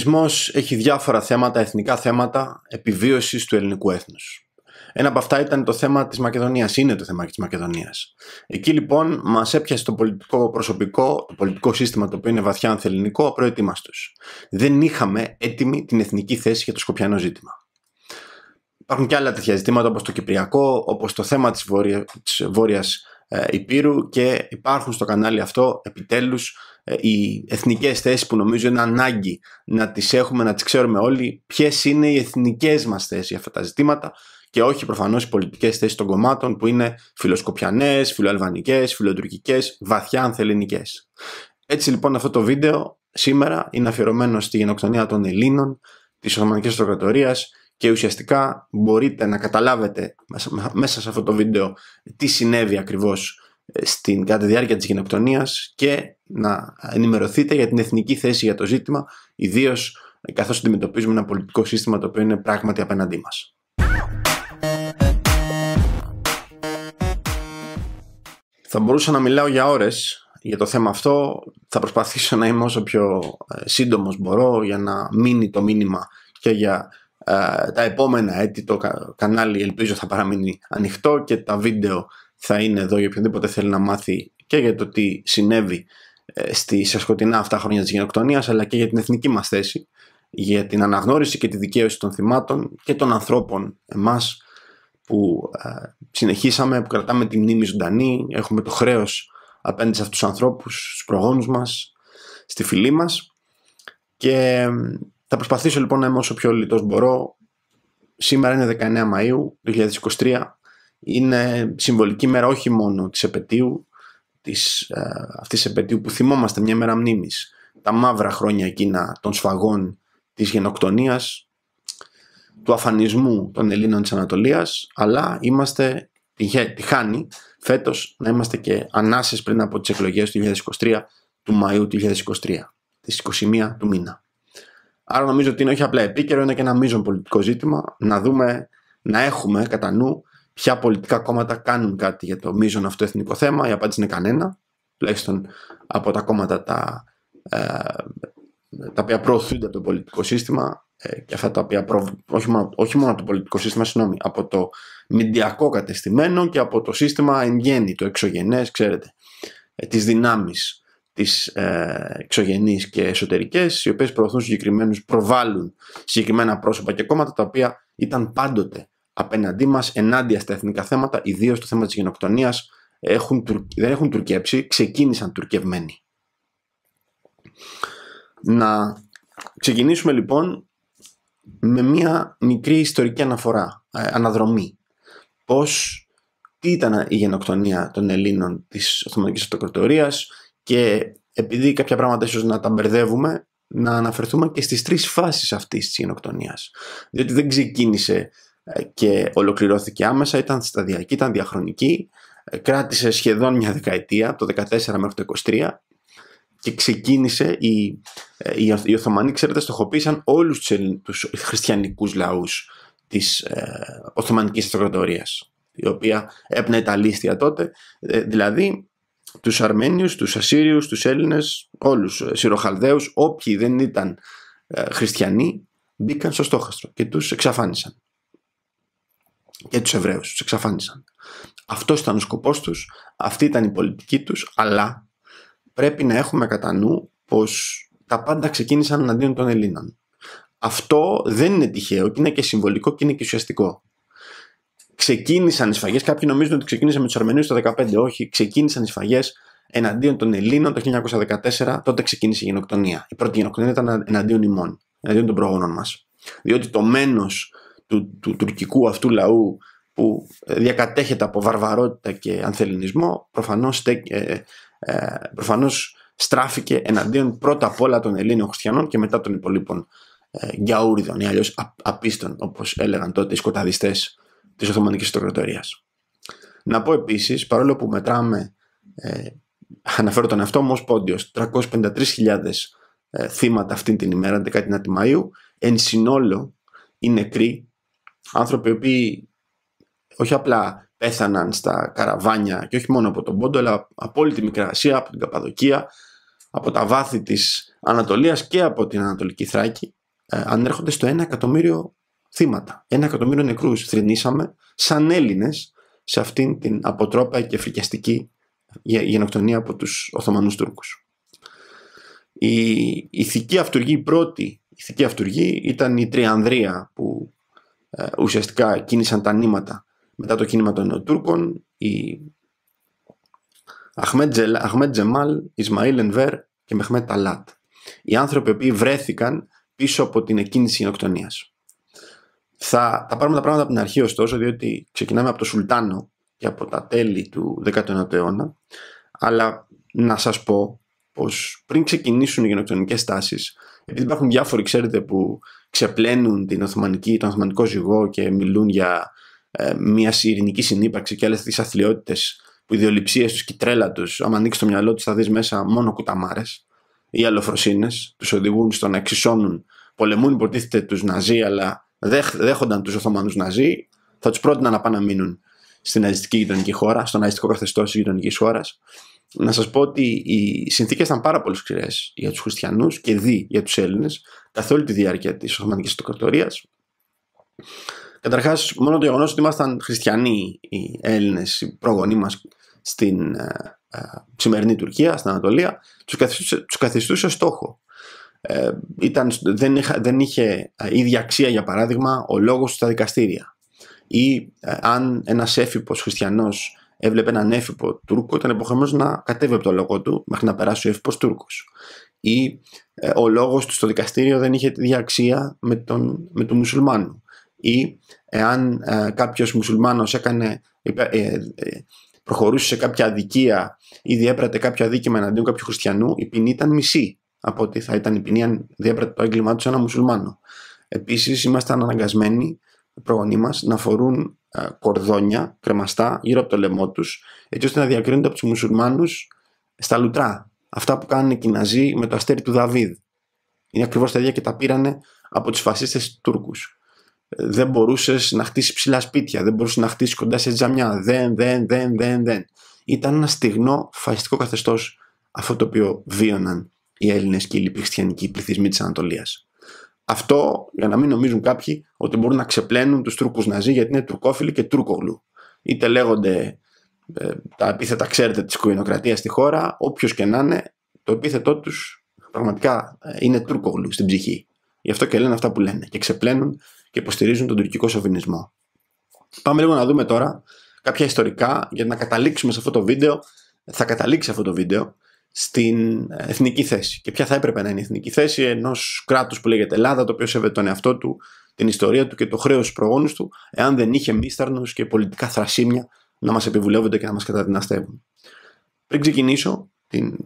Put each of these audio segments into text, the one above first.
ελληνισμός έχει διάφορα θέματα, εθνικά θέματα επιβίωσης του ελληνικού έθνους. Ένα από αυτά ήταν το θέμα της Μακεδονίας, είναι το θέμα της Μακεδονίας. Εκεί λοιπόν μας έπιασε το πολιτικό προσωπικό, το πολιτικό σύστημα το οποίο είναι βαθιά ανθελληνικό, απροετοίμαστος. Δεν είχαμε έτοιμη την εθνική θέση για το σκοπιανό ζήτημα. Υπάρχουν και άλλα τέτοια ζητήματα όπως το Κυπριακό, όπως το θέμα της, βόρεια, της Βόρειας ε, Υπήρου και υπάρχουν στο κανάλι αυτό επιτέλους ε, οι εθνικές θέσεις που νομίζω είναι ανάγκη να τις έχουμε, να τις ξέρουμε όλοι, ποιες είναι οι εθνικές μας θέσεις για αυτά τα ζητήματα και όχι προφανώς οι πολιτικές θέσεις των κομμάτων που είναι φιλοσκοπιανές, φιλοαλβανικές, φιλοτουρκικές, βαθιά ανθεληνικές. Έτσι λοιπόν αυτό το βίντεο σήμερα είναι αφιερωμένο στη γενοκτονία των Ελλήνων, της Οθωμανικής Αυτοκρατορίας και ουσιαστικά μπορείτε να καταλάβετε μέσα σε αυτό το βίντεο τι συνέβη ακριβώς στην, κατά τη διάρκεια της γενοκτονίας και να ενημερωθείτε για την εθνική θέση για το ζήτημα, ιδίως ε, καθώς αντιμετωπίζουμε ένα πολιτικό σύστημα το οποίο είναι πράγματι απέναντί μας. Θα μπορούσα να μιλάω για ώρες για το θέμα αυτό. Θα προσπαθήσω να είμαι όσο πιο ε, σύντομος μπορώ για να μείνει το μήνυμα και για ε, τα επόμενα έτη το κανάλι ελπίζω θα παραμείνει ανοιχτό και τα βίντεο θα είναι εδώ για οποιονδήποτε θέλει να μάθει και για το τι συνέβη ε, στη σκοτεινά αυτά χρόνια της γενοκτονίας αλλά και για την εθνική μας θέση για την αναγνώριση και τη δικαίωση των θυμάτων και των ανθρώπων εμάς που ε, συνεχίσαμε, που κρατάμε τη μνήμη ζωντανή, έχουμε το χρέος απέναντι σε αυτούς τους ανθρώπους, στους προγόνους μας, στη φυλή μας και θα προσπαθήσω λοιπόν να είμαι όσο πιο λιτός μπορώ. Σήμερα είναι 19 Μαΐου 2023, είναι συμβολική μέρα όχι μόνο της επαιτίου, της, ε, αυτής επαιτίου που θυμόμαστε μια μέρα μνήμης, τα μαύρα χρόνια εκείνα των σφαγών της γενοκτονίας, του αφανισμού των Ελλήνων της Ανατολίας, αλλά είμαστε τη χάνει φέτος να είμαστε και ανάσες πριν από τις εκλογές του 2023, του Μαΐου του 2023, της 21 του μήνα. Άρα νομίζω ότι είναι όχι απλά επίκαιρο, είναι και ένα μείζον πολιτικό ζήτημα να δούμε, να έχουμε κατά νου ποια πολιτικά κόμματα κάνουν κάτι για το μείζον αυτό εθνικό θέμα. Η απάντηση είναι κανένα, τουλάχιστον από τα κόμματα τα, ε, τα οποία προωθούνται από το πολιτικό σύστημα ε, και αυτά τα οποία όχι, μόνο, από το πολιτικό σύστημα, συγγνώμη, από το μηντιακό κατεστημένο και από το σύστημα εν γέννη, το εξωγενές, ξέρετε, ε, τις δυνάμεις τις ε, και εσωτερικές, οι οποίες προωθούν συγκεκριμένους, προβάλλουν συγκεκριμένα πρόσωπα και κόμματα τα οποία ήταν πάντοτε απέναντί μας, ενάντια στα εθνικά θέματα, ιδίως το θέμα της γενοκτονίας, δεν έχουν τουρκέψει, ξεκίνησαν τουρκευμένοι. Να ξεκινήσουμε λοιπόν με μία μικρή ιστορική αναφορά, ε, αναδρομή. Πώς, τι ήταν η γενοκτονία των Ελλήνων της Οθωμανικής Αυτοκρατορίας και επειδή κάποια πράγματα ίσως να τα μπερδεύουμε, να αναφερθούμε και στις τρεις φάσεις αυτής της γενοκτονίας. Διότι δεν ξεκίνησε και ολοκληρώθηκε άμεσα, ήταν σταδιακή, ήταν διαχρονική, ε, κράτησε σχεδόν μια δεκαετία, από το 14 μέχρι το 23 και ξεκίνησε, ε, οι, Οθωμανοί, ξέρετε, στοχοποίησαν όλους τους, τους χριστιανικούς λαούς της ε, Οθωμανικής Αυτοκρατορίας, η οποία έπνεε τα λίστια τότε, ε, δηλαδή τους Αρμένιους, τους Ασσύριους, τους Έλληνες, όλους, ε, Συροχαλδαίους, όποιοι δεν ήταν χριστιανοί, μπήκαν στο στόχαστρο και τους εξαφάνισαν και τους Εβραίους, τους εξαφάνισαν. Αυτός ήταν ο σκοπός τους, αυτή ήταν η πολιτική τους, αλλά πρέπει να έχουμε κατά νου πως τα πάντα ξεκίνησαν εναντίον των Ελλήνων. Αυτό δεν είναι τυχαίο και είναι και συμβολικό και είναι και ουσιαστικό. Ξεκίνησαν οι σφαγές, κάποιοι νομίζουν ότι ξεκίνησαν με τους Αρμενίους το 2015, όχι, ξεκίνησαν οι σφαγές εναντίον των Ελλήνων το 1914, τότε ξεκίνησε η γενοκτονία. Η πρώτη γενοκτονία ήταν εναντίον ημών, εναντίον των προγόνων μας. Διότι το μένος του, του τουρκικού αυτού λαού που ε, διακατέχεται από βαρβαρότητα και ανθεληνισμό προφανώς, ε, ε, στράφηκε εναντίον πρώτα απ' όλα των Ελλήνων χριστιανών και μετά των υπολείπων ε, γκιαούριδων ή αλλιώς απίστων όπως έλεγαν τότε οι σκοταδιστές της Οθωμανικής Ιστοκρατορίας. Να πω επίσης, παρόλο που μετράμε, ε, αναφέρω τον εαυτό μου ως πόντιος, 353.000 ε, θύματα αυτή την ημέρα, 19η Μαΐου, εν συνόλο οι νεκροί άνθρωποι οποίοι όχι απλά πέθαναν στα καραβάνια και όχι μόνο από τον Πόντο αλλά από όλη τη Μικρά από την Καπαδοκία από τα βάθη της Ανατολίας και από την Ανατολική Θράκη ε, ανέρχονται στο ένα εκατομμύριο θύματα. ένα εκατομμύριο νεκρούς θρυνήσαμε σαν Έλληνες σε αυτήν την αποτρόπα και φρικιαστική γενοκτονία από τους Οθωμανούς Τούρκους. Η ηθική η πρώτη ηθική αυτούργη ήταν η Τριανδρία που ε, ουσιαστικά κίνησαν τα νήματα μετά το κίνημα των Νεοτούρκων, οι Αχμέτ Τζεμάλ, Ισμαήλ Ενβέρ και Μεχμέτ Ταλάτ. Οι άνθρωποι που βρέθηκαν πίσω από την εκκίνηση γενοκτονίας. Θα, θα πάρουμε τα πράγματα από την αρχή ωστόσο, διότι ξεκινάμε από το Σουλτάνο και από τα τέλη του 19ου αιώνα. Αλλά να σας πω πως πριν ξεκινήσουν οι γενοκτονικές τάσεις, επειδή υπάρχουν διάφοροι, ξέρετε, που ξεπλένουν την Οθωμανική, τον Οθωμανικό ζυγό και μιλούν για ε, μια ειρηνική συνύπαρξη και άλλε τις αθλειότητες που οι τους του και η τρέλα τους, άμα ανοίξεις το μυαλό τους, θα δεις μέσα μόνο κουταμάρες ή αλλοφροσύνε, Τους οδηγούν στο να εξισώνουν. Πολεμούν υποτίθεται τους Ναζί, αλλά δέχονταν τους Οθωμανούς Ναζί. Θα τους πρότειναν να πάνε να μείνουν στην ναζιστική γειτονική χώρα, στο ναζιστικό καθεστώς της γειτονικής χώρας να σας πω ότι οι συνθήκες ήταν πάρα πολύ σκληρές για τους χριστιανούς και δι για τους Έλληνες καθ' όλη τη διάρκεια της Οθωμανικής Αυτοκρατορίας. Καταρχάς, μόνο το γεγονός ότι ήμασταν χριστιανοί οι Έλληνες, οι πρόγονοί μας στην ε, ε, σημερινή Τουρκία, στην Ανατολία, τους καθιστούσε, τους στόχο. Ε, ήταν, δεν, δεν είχε ε, ίδια αξία, για παράδειγμα, ο λόγος στα δικαστήρια. Ή αν ένας έφυπος χριστιανός έβλεπε έναν έφυπο Τούρκο, ήταν υποχρεωμένος να κατέβει από το λόγο του μέχρι να περάσει ο έφυπο Τούρκος. Ή ε, ο λόγος του στο δικαστήριο δεν είχε τη διαξία με τον, με η ποινή ήταν μισή από ότι θα ήταν η ποινή αν διέπρατε το έγκλημά του σε ένα μουσουλμάνο. Επίσης, ήμασταν αναγκασμένοι πρόγονοι μας να φορούν ε, κορδόνια κρεμαστά γύρω από το λαιμό τους, έτσι ώστε να διακρίνονται από τους μουσουλμάνους στα λουτρά. Αυτά που κάνουν οι Κιναζοί με το αστέρι του Δαβίδ. Είναι ακριβώς τα ίδια και τα πήρανε από τους φασίστες Τούρκους. Ε, δεν μπορούσες να χτίσεις ψηλά σπίτια, δεν μπορούσες να χτίσεις κοντά σε τζαμιά. Δεν, δεν, δεν, δεν, δεν. Ήταν ένα στιγνό φασιστικό καθεστώς αυτό το οποίο βίωναν οι Έλληνες και οι χριστιανικοί πληθυσμοί της Ανατολίας. Αυτό για να μην νομίζουν κάποιοι ότι μπορούν να ξεπλένουν τους Τούρκους Ναζί γιατί είναι τουρκόφιλοι και τουρκογλου. Είτε λέγονται ε, τα επίθετα ξέρετε της κουινοκρατίας στη χώρα, όποιος και να είναι, το επίθετό τους. πραγματικά ε, είναι τουρκογλου στην ψυχή. Γι' αυτό και λένε αυτά που λένε και ξεπλένουν και υποστηρίζουν τον τουρκικό σοβινισμό. Πάμε λίγο να δούμε τώρα κάποια ιστορικά για να καταλήξουμε σε αυτό το βίντεο. Θα καταλήξει αυτό το βίντεο στην εθνική θέση και ποια θα έπρεπε να είναι η εθνική θέση ενός κράτους που λέγεται Ελλάδα, το οποίο σέβεται τον εαυτό του, την ιστορία του και το χρέος στου προγόνου του, εάν δεν είχε μίσταρνο και πολιτικά θρασίμια να μας επιβουλεύονται και να μας καταδυναστεύουν. Πριν ξεκινήσω την,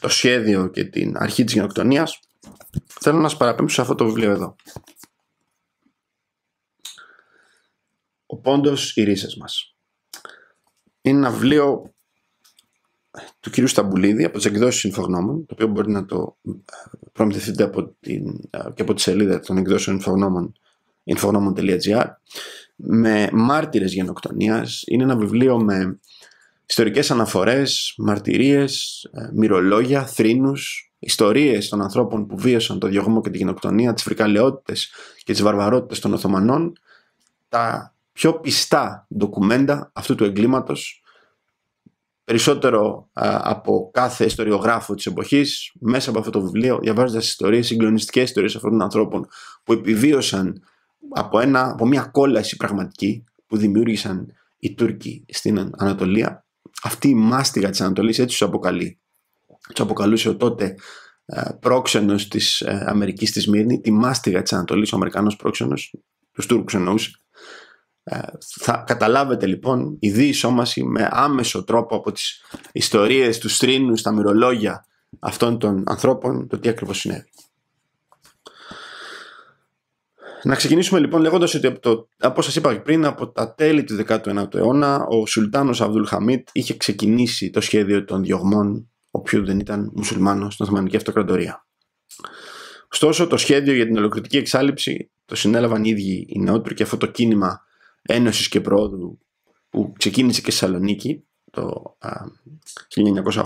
το σχέδιο και την αρχή της γενοκτονίας, θέλω να σας παραπέμψω σε αυτό το βιβλίο εδώ. Ο Πόντος οι ρίσες μας. Είναι ένα βιβλίο του κυρίου Σταμπουλίδη από τις εκδόσεις Ινφογνώμων το οποίο μπορεί να το ε, προμηθευτείτε από την, ε, και από τη σελίδα των εκδόσεων Ινφογνώμων infognomon.gr, με μάρτυρες γενοκτονίας. Είναι ένα βιβλίο με ιστορικές αναφορές, μαρτυρίες, ε, μυρολόγια, θρήνους, ιστορίες των ανθρώπων που βίωσαν το διωγμό και τη γενοκτονία, τις φρικαλαιότητες και τις βαρβαρότητες των Οθωμανών, τα πιο πιστά ντοκουμέντα αυτού του εγκλήματος περισσότερο από κάθε ιστοριογράφο της εποχής μέσα από αυτό το βιβλίο διαβάζοντας ιστορίες, συγκλονιστικές ιστορίες αυτών των ανθρώπων που επιβίωσαν από, ένα, από μια κόλαση πραγματική που δημιούργησαν οι Τούρκοι στην Ανατολία αυτή η μάστιγα της Ανατολής έτσι τους αποκαλεί τους αποκαλούσε ο τότε πρόξενος της ε, Αμερικής της Μύρνη τη μάστιγα της Ανατολής ο Αμερικανός πρόξενος τους Τούρκους εννοούσε ε, θα καταλάβετε λοιπόν η διεισόμαση με άμεσο τρόπο από τις ιστορίες, τους στρίνου τα μυρολόγια αυτών των ανθρώπων το τι ακριβώς συνέβη. Να ξεκινήσουμε λοιπόν λέγοντας ότι από το, όπως σας είπα πριν από τα τέλη του 19ου αιώνα ο Σουλτάνος Αβδουλ Χαμίτ είχε ξεκινήσει το σχέδιο των διωγμών οποίου δεν ήταν μουσουλμάνος στην Οθωμανική Αυτοκρατορία. Ωστόσο το σχέδιο για την ολοκληρωτική εξάλληψη το συνέλαβαν οι ίδιοι οι και αυτό το κίνημα Ένωσης και Προόδου που ξεκίνησε και στη Θεσσαλονίκη το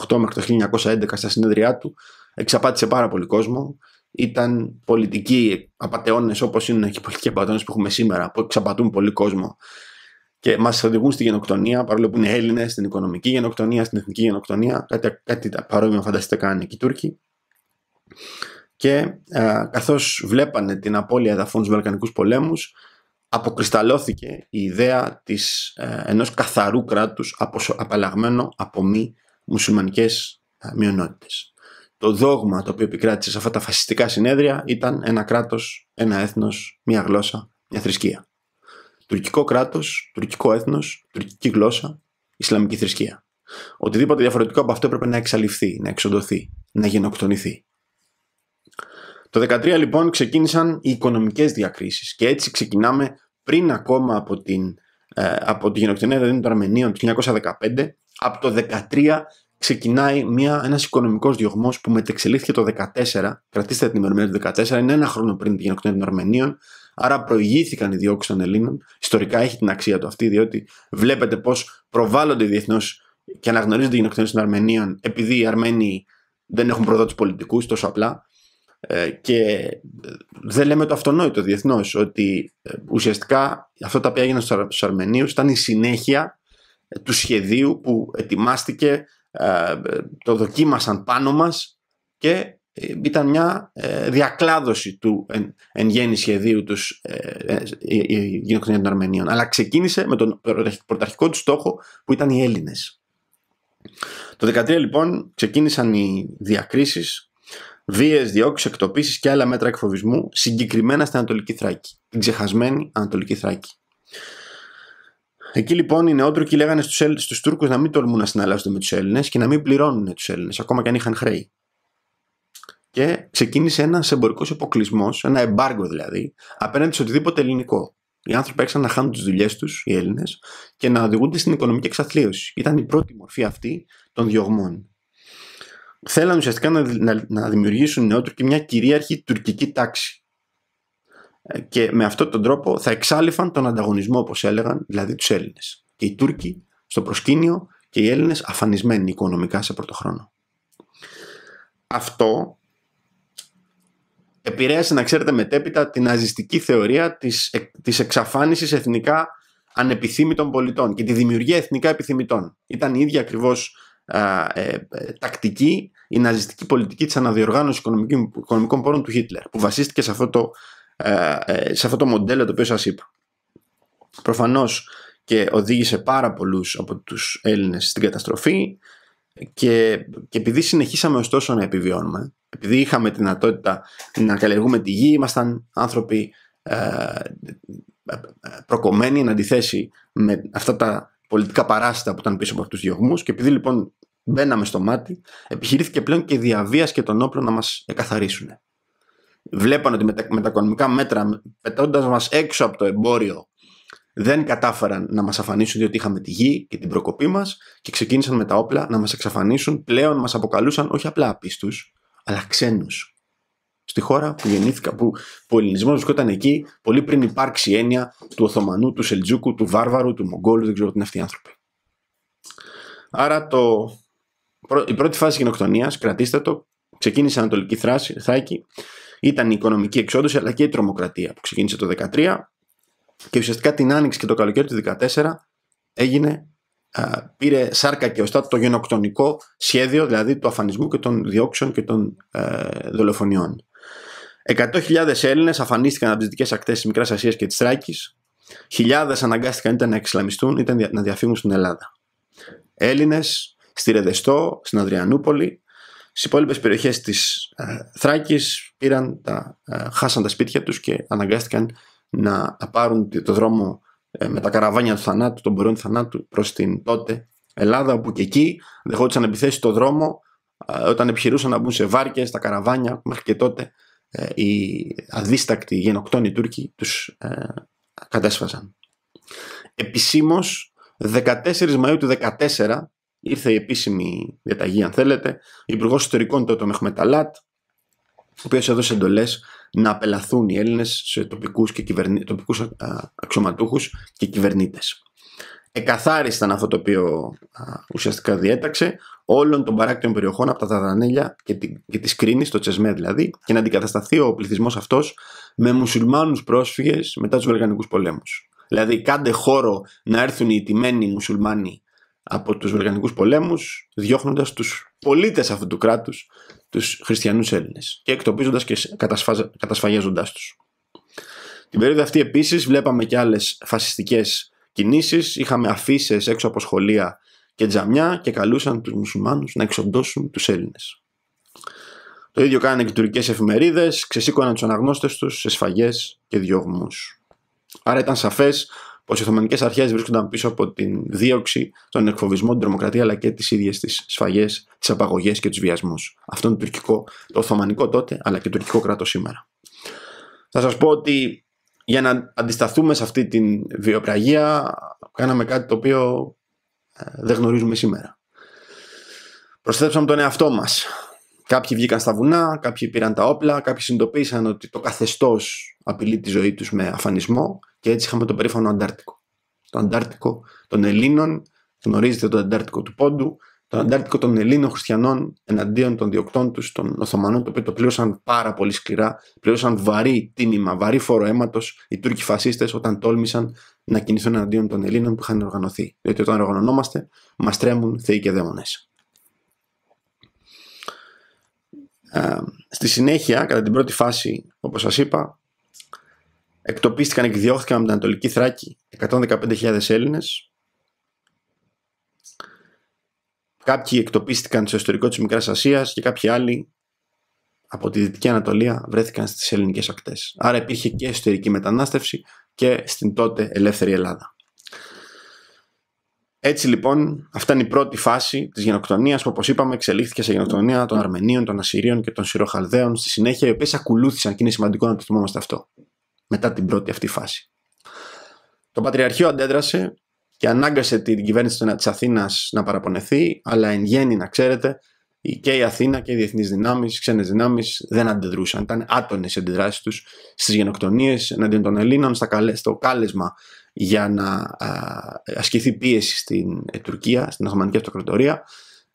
1908 μέχρι το 1911 στα συνέδριά του εξαπάτησε πάρα πολύ κόσμο ήταν πολιτικοί απαταιώνες όπως είναι και οι πολιτικοί απαταιώνες που έχουμε σήμερα που εξαπατούν πολύ κόσμο και μας οδηγούν στη γενοκτονία παρόλο που είναι Έλληνες, στην οικονομική γενοκτονία, στην εθνική γενοκτονία κάτι, κάτι παρόμοιο φανταστείτε κάνουν και οι Τούρκοι και α, καθώς βλέπανε την απώλεια εδαφών στους Βαλκανικούς πολέμους αποκρισταλώθηκε η ιδέα της, ε, ενός καθαρού κράτους απαλλαγμένο από μη μουσουλμανικές ε, μειονότητες. Το δόγμα το οποίο επικράτησε σε αυτά τα φασιστικά συνέδρια ήταν ένα κράτος, ένα έθνος, μια γλώσσα, μια θρησκεία. Τουρκικό κράτος, τουρκικό έθνος, τουρκική γλώσσα, Ισλαμική θρησκεία. Οτιδήποτε διαφορετικό από αυτό έπρεπε να εξαλειφθεί, να εξοντωθεί, να γενοκτονηθεί. Το 2013 λοιπόν ξεκίνησαν οι οικονομικές διακρίσεις και έτσι ξεκινάμε πριν ακόμα από την ε, από τη γενοκτονία δηλαδή των Αρμενίων του 1915, από το 2013 ξεκινάει μια, ένας οικονομικός διωγμός που μετεξελίχθηκε το 2014 κρατήστε την ημερομηνία του 2014 είναι ένα χρόνο πριν τη γενοκτονία των Αρμενίων, άρα προηγήθηκαν οι διώξεις των Ελλήνων, ιστορικά έχει την αξία του αυτή, διότι βλέπετε πως προβάλλονται οι διεθνώς και αναγνωρίζονται οι γενοκτονίες των Αρμενίων, επειδή οι Αρμένοι δεν έχουν προδότης πολιτικούς τόσο απλά, ε, και ε, δεν λέμε το αυτονόητο διεθνώς ότι ε, ουσιαστικά αυτό τα οποία έγιναν στου Αρμενίους ήταν η συνέχεια του σχεδίου που ετοιμάστηκε, το δοκίμασαν πάνω μας και ήταν μια διακλάδωση του εν, εν γέννη σχεδίου τους η γενοκτονία των Αρμενίων αλλά ξεκίνησε με τον πρωταρχικό του στόχο που ήταν οι Έλληνες το 2013 λοιπόν ξεκίνησαν οι διακρίσεις βίε, διώξεις, εκτοπίσεις και άλλα μέτρα εκφοβισμού, συγκεκριμένα στην Ανατολική Θράκη. Την ξεχασμένη Ανατολική Θράκη. Εκεί λοιπόν οι νεότροκοι λέγανε στους Έλληνε, Τούρκους να μην τολμούν να συναλλάσσονται με τους Έλληνες και να μην πληρώνουν τους Έλληνες, ακόμα και αν είχαν χρέη. Και ξεκίνησε ένας εμπορικός αποκλεισμός, ένα εμπάργκο δηλαδή, απέναντι σε οτιδήποτε ελληνικό. Οι άνθρωποι έξανα να χάνουν τις δουλειές τους, οι Έλληνες, και να οδηγούνται στην οικονομική εξαθλίωση. Ήταν η πρώτη μορφή αυτή των διωγμών θέλαν ουσιαστικά να, να, να δημιουργήσουν νεότουρκοι μια κυρίαρχη τουρκική τάξη. Ε, και με αυτόν τον τρόπο θα εξάλληφαν τον ανταγωνισμό, όπως έλεγαν, δηλαδή τους Έλληνες. Και οι Τούρκοι στο προσκήνιο και οι Έλληνες αφανισμένοι οικονομικά σε χρόνο. Αυτό επηρέασε, να ξέρετε μετέπειτα, την ναζιστική θεωρία της, ε, της εξαφάνισης εθνικά ανεπιθύμητων πολιτών και τη δημιουργία εθνικά επιθυμητών. Ήταν η ίδια ακριβώς ε, ε, τακτική η ναζιστική πολιτική της αναδιοργάνωσης οικονομικών πόρων του Χίτλερ που βασίστηκε σε αυτό το, ε, ε, σε αυτό το μοντέλο το οποίο σας είπα. Προφανώς και οδήγησε πάρα πολλούς από τους Έλληνες στην καταστροφή και, και επειδή συνεχίσαμε ωστόσο να επιβιώνουμε, επειδή είχαμε τη δυνατότητα να καλλιεργούμε τη γη, ήμασταν άνθρωποι ε, προκομμένοι εν αντιθέσει με αυτά τα πολιτικά παράστα που ήταν πίσω από αυτούς τους διωγμούς και επειδή λοιπόν μπαίναμε στο μάτι, επιχειρήθηκε πλέον και διαβία και των όπλων να μας εκαθαρίσουν. Βλέπαν ότι με τα, οικονομικά μέτρα, πετώντας μας έξω από το εμπόριο, δεν κατάφεραν να μας αφανίσουν διότι είχαμε τη γη και την προκοπή μας και ξεκίνησαν με τα όπλα να μας εξαφανίσουν. Πλέον μας αποκαλούσαν όχι απλά απίστους, αλλά ξένους. Στη χώρα που γεννήθηκα, που, που ο Ελληνισμός βρισκόταν εκεί, πολύ πριν υπάρξει η έννοια του Οθωμανού, του Σελτζούκου, του Βάρβαρου, του Μογγόλου, δεν ξέρω τι είναι αυτοί οι άνθρωποι. Άρα το η πρώτη φάση γενοκτονίας, κρατήστε το, ξεκίνησε η Ανατολική Θράση, Θάκη, ήταν η οικονομική εξόντωση αλλά και η τρομοκρατία που ξεκίνησε το 2013 και ουσιαστικά την άνοιξη και το καλοκαίρι του 2014 έγινε, πήρε σάρκα και οστά το γενοκτονικό σχέδιο δηλαδή του αφανισμού και των διώξεων και των ε, δολοφονιών. 100.000 Έλληνες αφανίστηκαν από τις δυτικές ακτές της Μικράς Ασίας και της τράκη. Χιλιάδες αναγκάστηκαν είτε να εξλαμιστούν είτε να διαφύγουν στην Ελλάδα. Έλληνες στη Ρεδεστό, στην Αδριανούπολη. Στις υπόλοιπες περιοχές της ε, Θράκης πήραν τα, ε, χάσαν τα σπίτια τους και αναγκάστηκαν να πάρουν το δρόμο ε, με τα καραβάνια του θανάτου, των πορεών του θανάτου προς την τότε Ελλάδα, όπου και εκεί δεχόντουσαν επιθέσει στο δρόμο ε, όταν επιχειρούσαν να μπουν σε βάρκες, στα καραβάνια. Μέχρι και τότε ε, οι αδίστακτοι γενοκτόνοι Τούρκοι τους ε, κατέσφαζαν. Επισήμω, 14 Μαΐου του ήρθε η επίσημη διαταγή, αν θέλετε. Ο Υπουργός Ιστορικών τότε, ο Μεχμεταλάτ, ο οποίος έδωσε εντολές να απελαθούν οι Έλληνες σε τοπικούς κυβερνη... αξιωματούχους και κυβερνήτες. Εκαθάρισταν αυτό το οποίο α, ουσιαστικά διέταξε όλων των παράκτιων περιοχών από τα Δαδανέλια και, τη, και τις Κρίνης, το Τσεσμέ δηλαδή, και να αντικατασταθεί ο πληθυσμός αυτός με μουσουλμάνους πρόσφυγες μετά τους Βαλκανικούς πολέμους. Δηλαδή κάντε χώρο να έρθουν οι τιμένοι μουσουλμάνοι από τους Βαλκανικούς πολέμους, διώχνοντας τους πολίτες αυτού του κράτους, τους χριστιανούς Έλληνες και εκτοπίζοντας και κατασφαγιάζοντάς τους. Την περίοδο αυτή επίσης βλέπαμε και άλλες φασιστικές κινήσεις, είχαμε αφήσεις έξω από σχολεία και τζαμιά και καλούσαν τους μουσουλμάνους να εξοντώσουν τους Έλληνες. Το ίδιο κάνανε και τουρκικές εφημερίδες, ξεσήκωναν τους αναγνώστες τους σε σφαγές και διώγμους. Άρα ήταν σαφές πω οι Οθωμανικέ Αρχές βρίσκονταν πίσω από την δίωξη, τον εκφοβισμό, την τρομοκρατία αλλά και τις ίδιες τις σφαγές, τις απαγωγές και τους βιασμούς. Αυτό είναι το τουρκικό, το Οθωμανικό τότε, αλλά και το τουρκικό κράτος σήμερα. Θα σας πω ότι για να αντισταθούμε σε αυτή την βιοπραγία, κάναμε κάτι το οποίο ε, δεν γνωρίζουμε σήμερα. Προσθέψαμε τον εαυτό μας Κάποιοι βγήκαν στα βουνά, κάποιοι πήραν τα όπλα, κάποιοι συνειδητοποίησαν ότι το καθεστώς απειλεί τη ζωή τους με αφανισμό και έτσι είχαμε το περήφανο Αντάρτικο. Το Αντάρτικο των Ελλήνων, γνωρίζετε το Αντάρτικο του Πόντου, το Αντάρτικο των Ελλήνων χριστιανών εναντίον των διοκτών τους, των Οθωμανών, το οποίο το πλήρωσαν πάρα πολύ σκληρά, πλήρωσαν βαρύ τίμημα, βαρύ φόρο αίματος οι Τούρκοι φασίστες όταν τόλμησαν να κινηθούν εναντίον των Ελλήνων που είχαν οργανωθεί. Διότι όταν οργανωνόμαστε, μας τρέμουν θεοί και δαίμονες. στη συνέχεια, κατά την πρώτη φάση, όπως σας είπα, εκτοπίστηκαν και διώχθηκαν από την Ανατολική Θράκη 115.000 Έλληνες. Κάποιοι εκτοπίστηκαν στο εσωτερικό της Μικράς Ασίας και κάποιοι άλλοι από τη Δυτική Ανατολία βρέθηκαν στις ελληνικές ακτές. Άρα υπήρχε και εσωτερική μετανάστευση και στην τότε ελεύθερη Ελλάδα. Έτσι λοιπόν, αυτά είναι η πρώτη φάση της γενοκτονίας που, όπως είπαμε, εξελίχθηκε σε γενοκτονία των Αρμενίων, των Ασσυρίων και των Σιροχαλδαίων στη συνέχεια, οι οποίες ακολούθησαν και είναι σημαντικό να το θυμόμαστε αυτό. Μετά την πρώτη αυτή φάση. Το Πατριαρχείο αντέδρασε και ανάγκασε την κυβέρνηση της Αθήνας να παραπονεθεί, αλλά εν γέννη, να ξέρετε, και η Αθήνα και οι διεθνείς δυνάμεις, οι ξένες δυνάμεις δεν αντιδρούσαν. Ήταν άτονες οι αντιδράσεις τους στις γενοκτονίες εναντίον των Ελλήνων, στο κάλεσμα για να ασκηθεί πίεση στην ε, Τουρκία, στην Οθωμανική Αυτοκρατορία.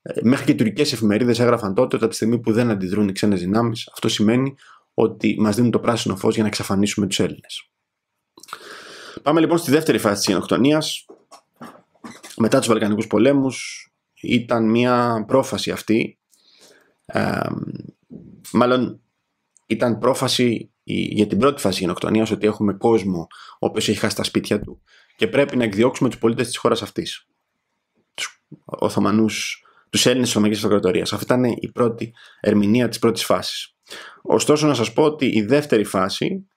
Ε, μέχρι και οι τουρκικές εφημερίδες έγραφαν τότε ότι από τη στιγμή που δεν αντιδρούν οι ξένες δυνάμεις, αυτό σημαίνει ότι μας δίνουν το πράσινο φως για να εξαφανίσουμε τους Έλληνες. Πάμε λοιπόν στη δεύτερη φάση της γενοκτονίας. Μετά τους Βαλκανικούς πολέμους, ήταν μια πρόφαση αυτή. μάλλον ήταν πρόφαση για την πρώτη φάση γενοκτονίας ότι έχουμε κόσμο ο οποίος έχει χάσει τα σπίτια του και πρέπει να εκδιώξουμε τους πολίτες της χώρας αυτής. Τους Οθωμανούς, τους Έλληνες της Οθωμανικής Αυτοκρατορίας. Αυτή ήταν η πρώτη ερμηνεία της πρώτης φάσης. Ωστόσο, να σας πω ότι η δεύτερη φάση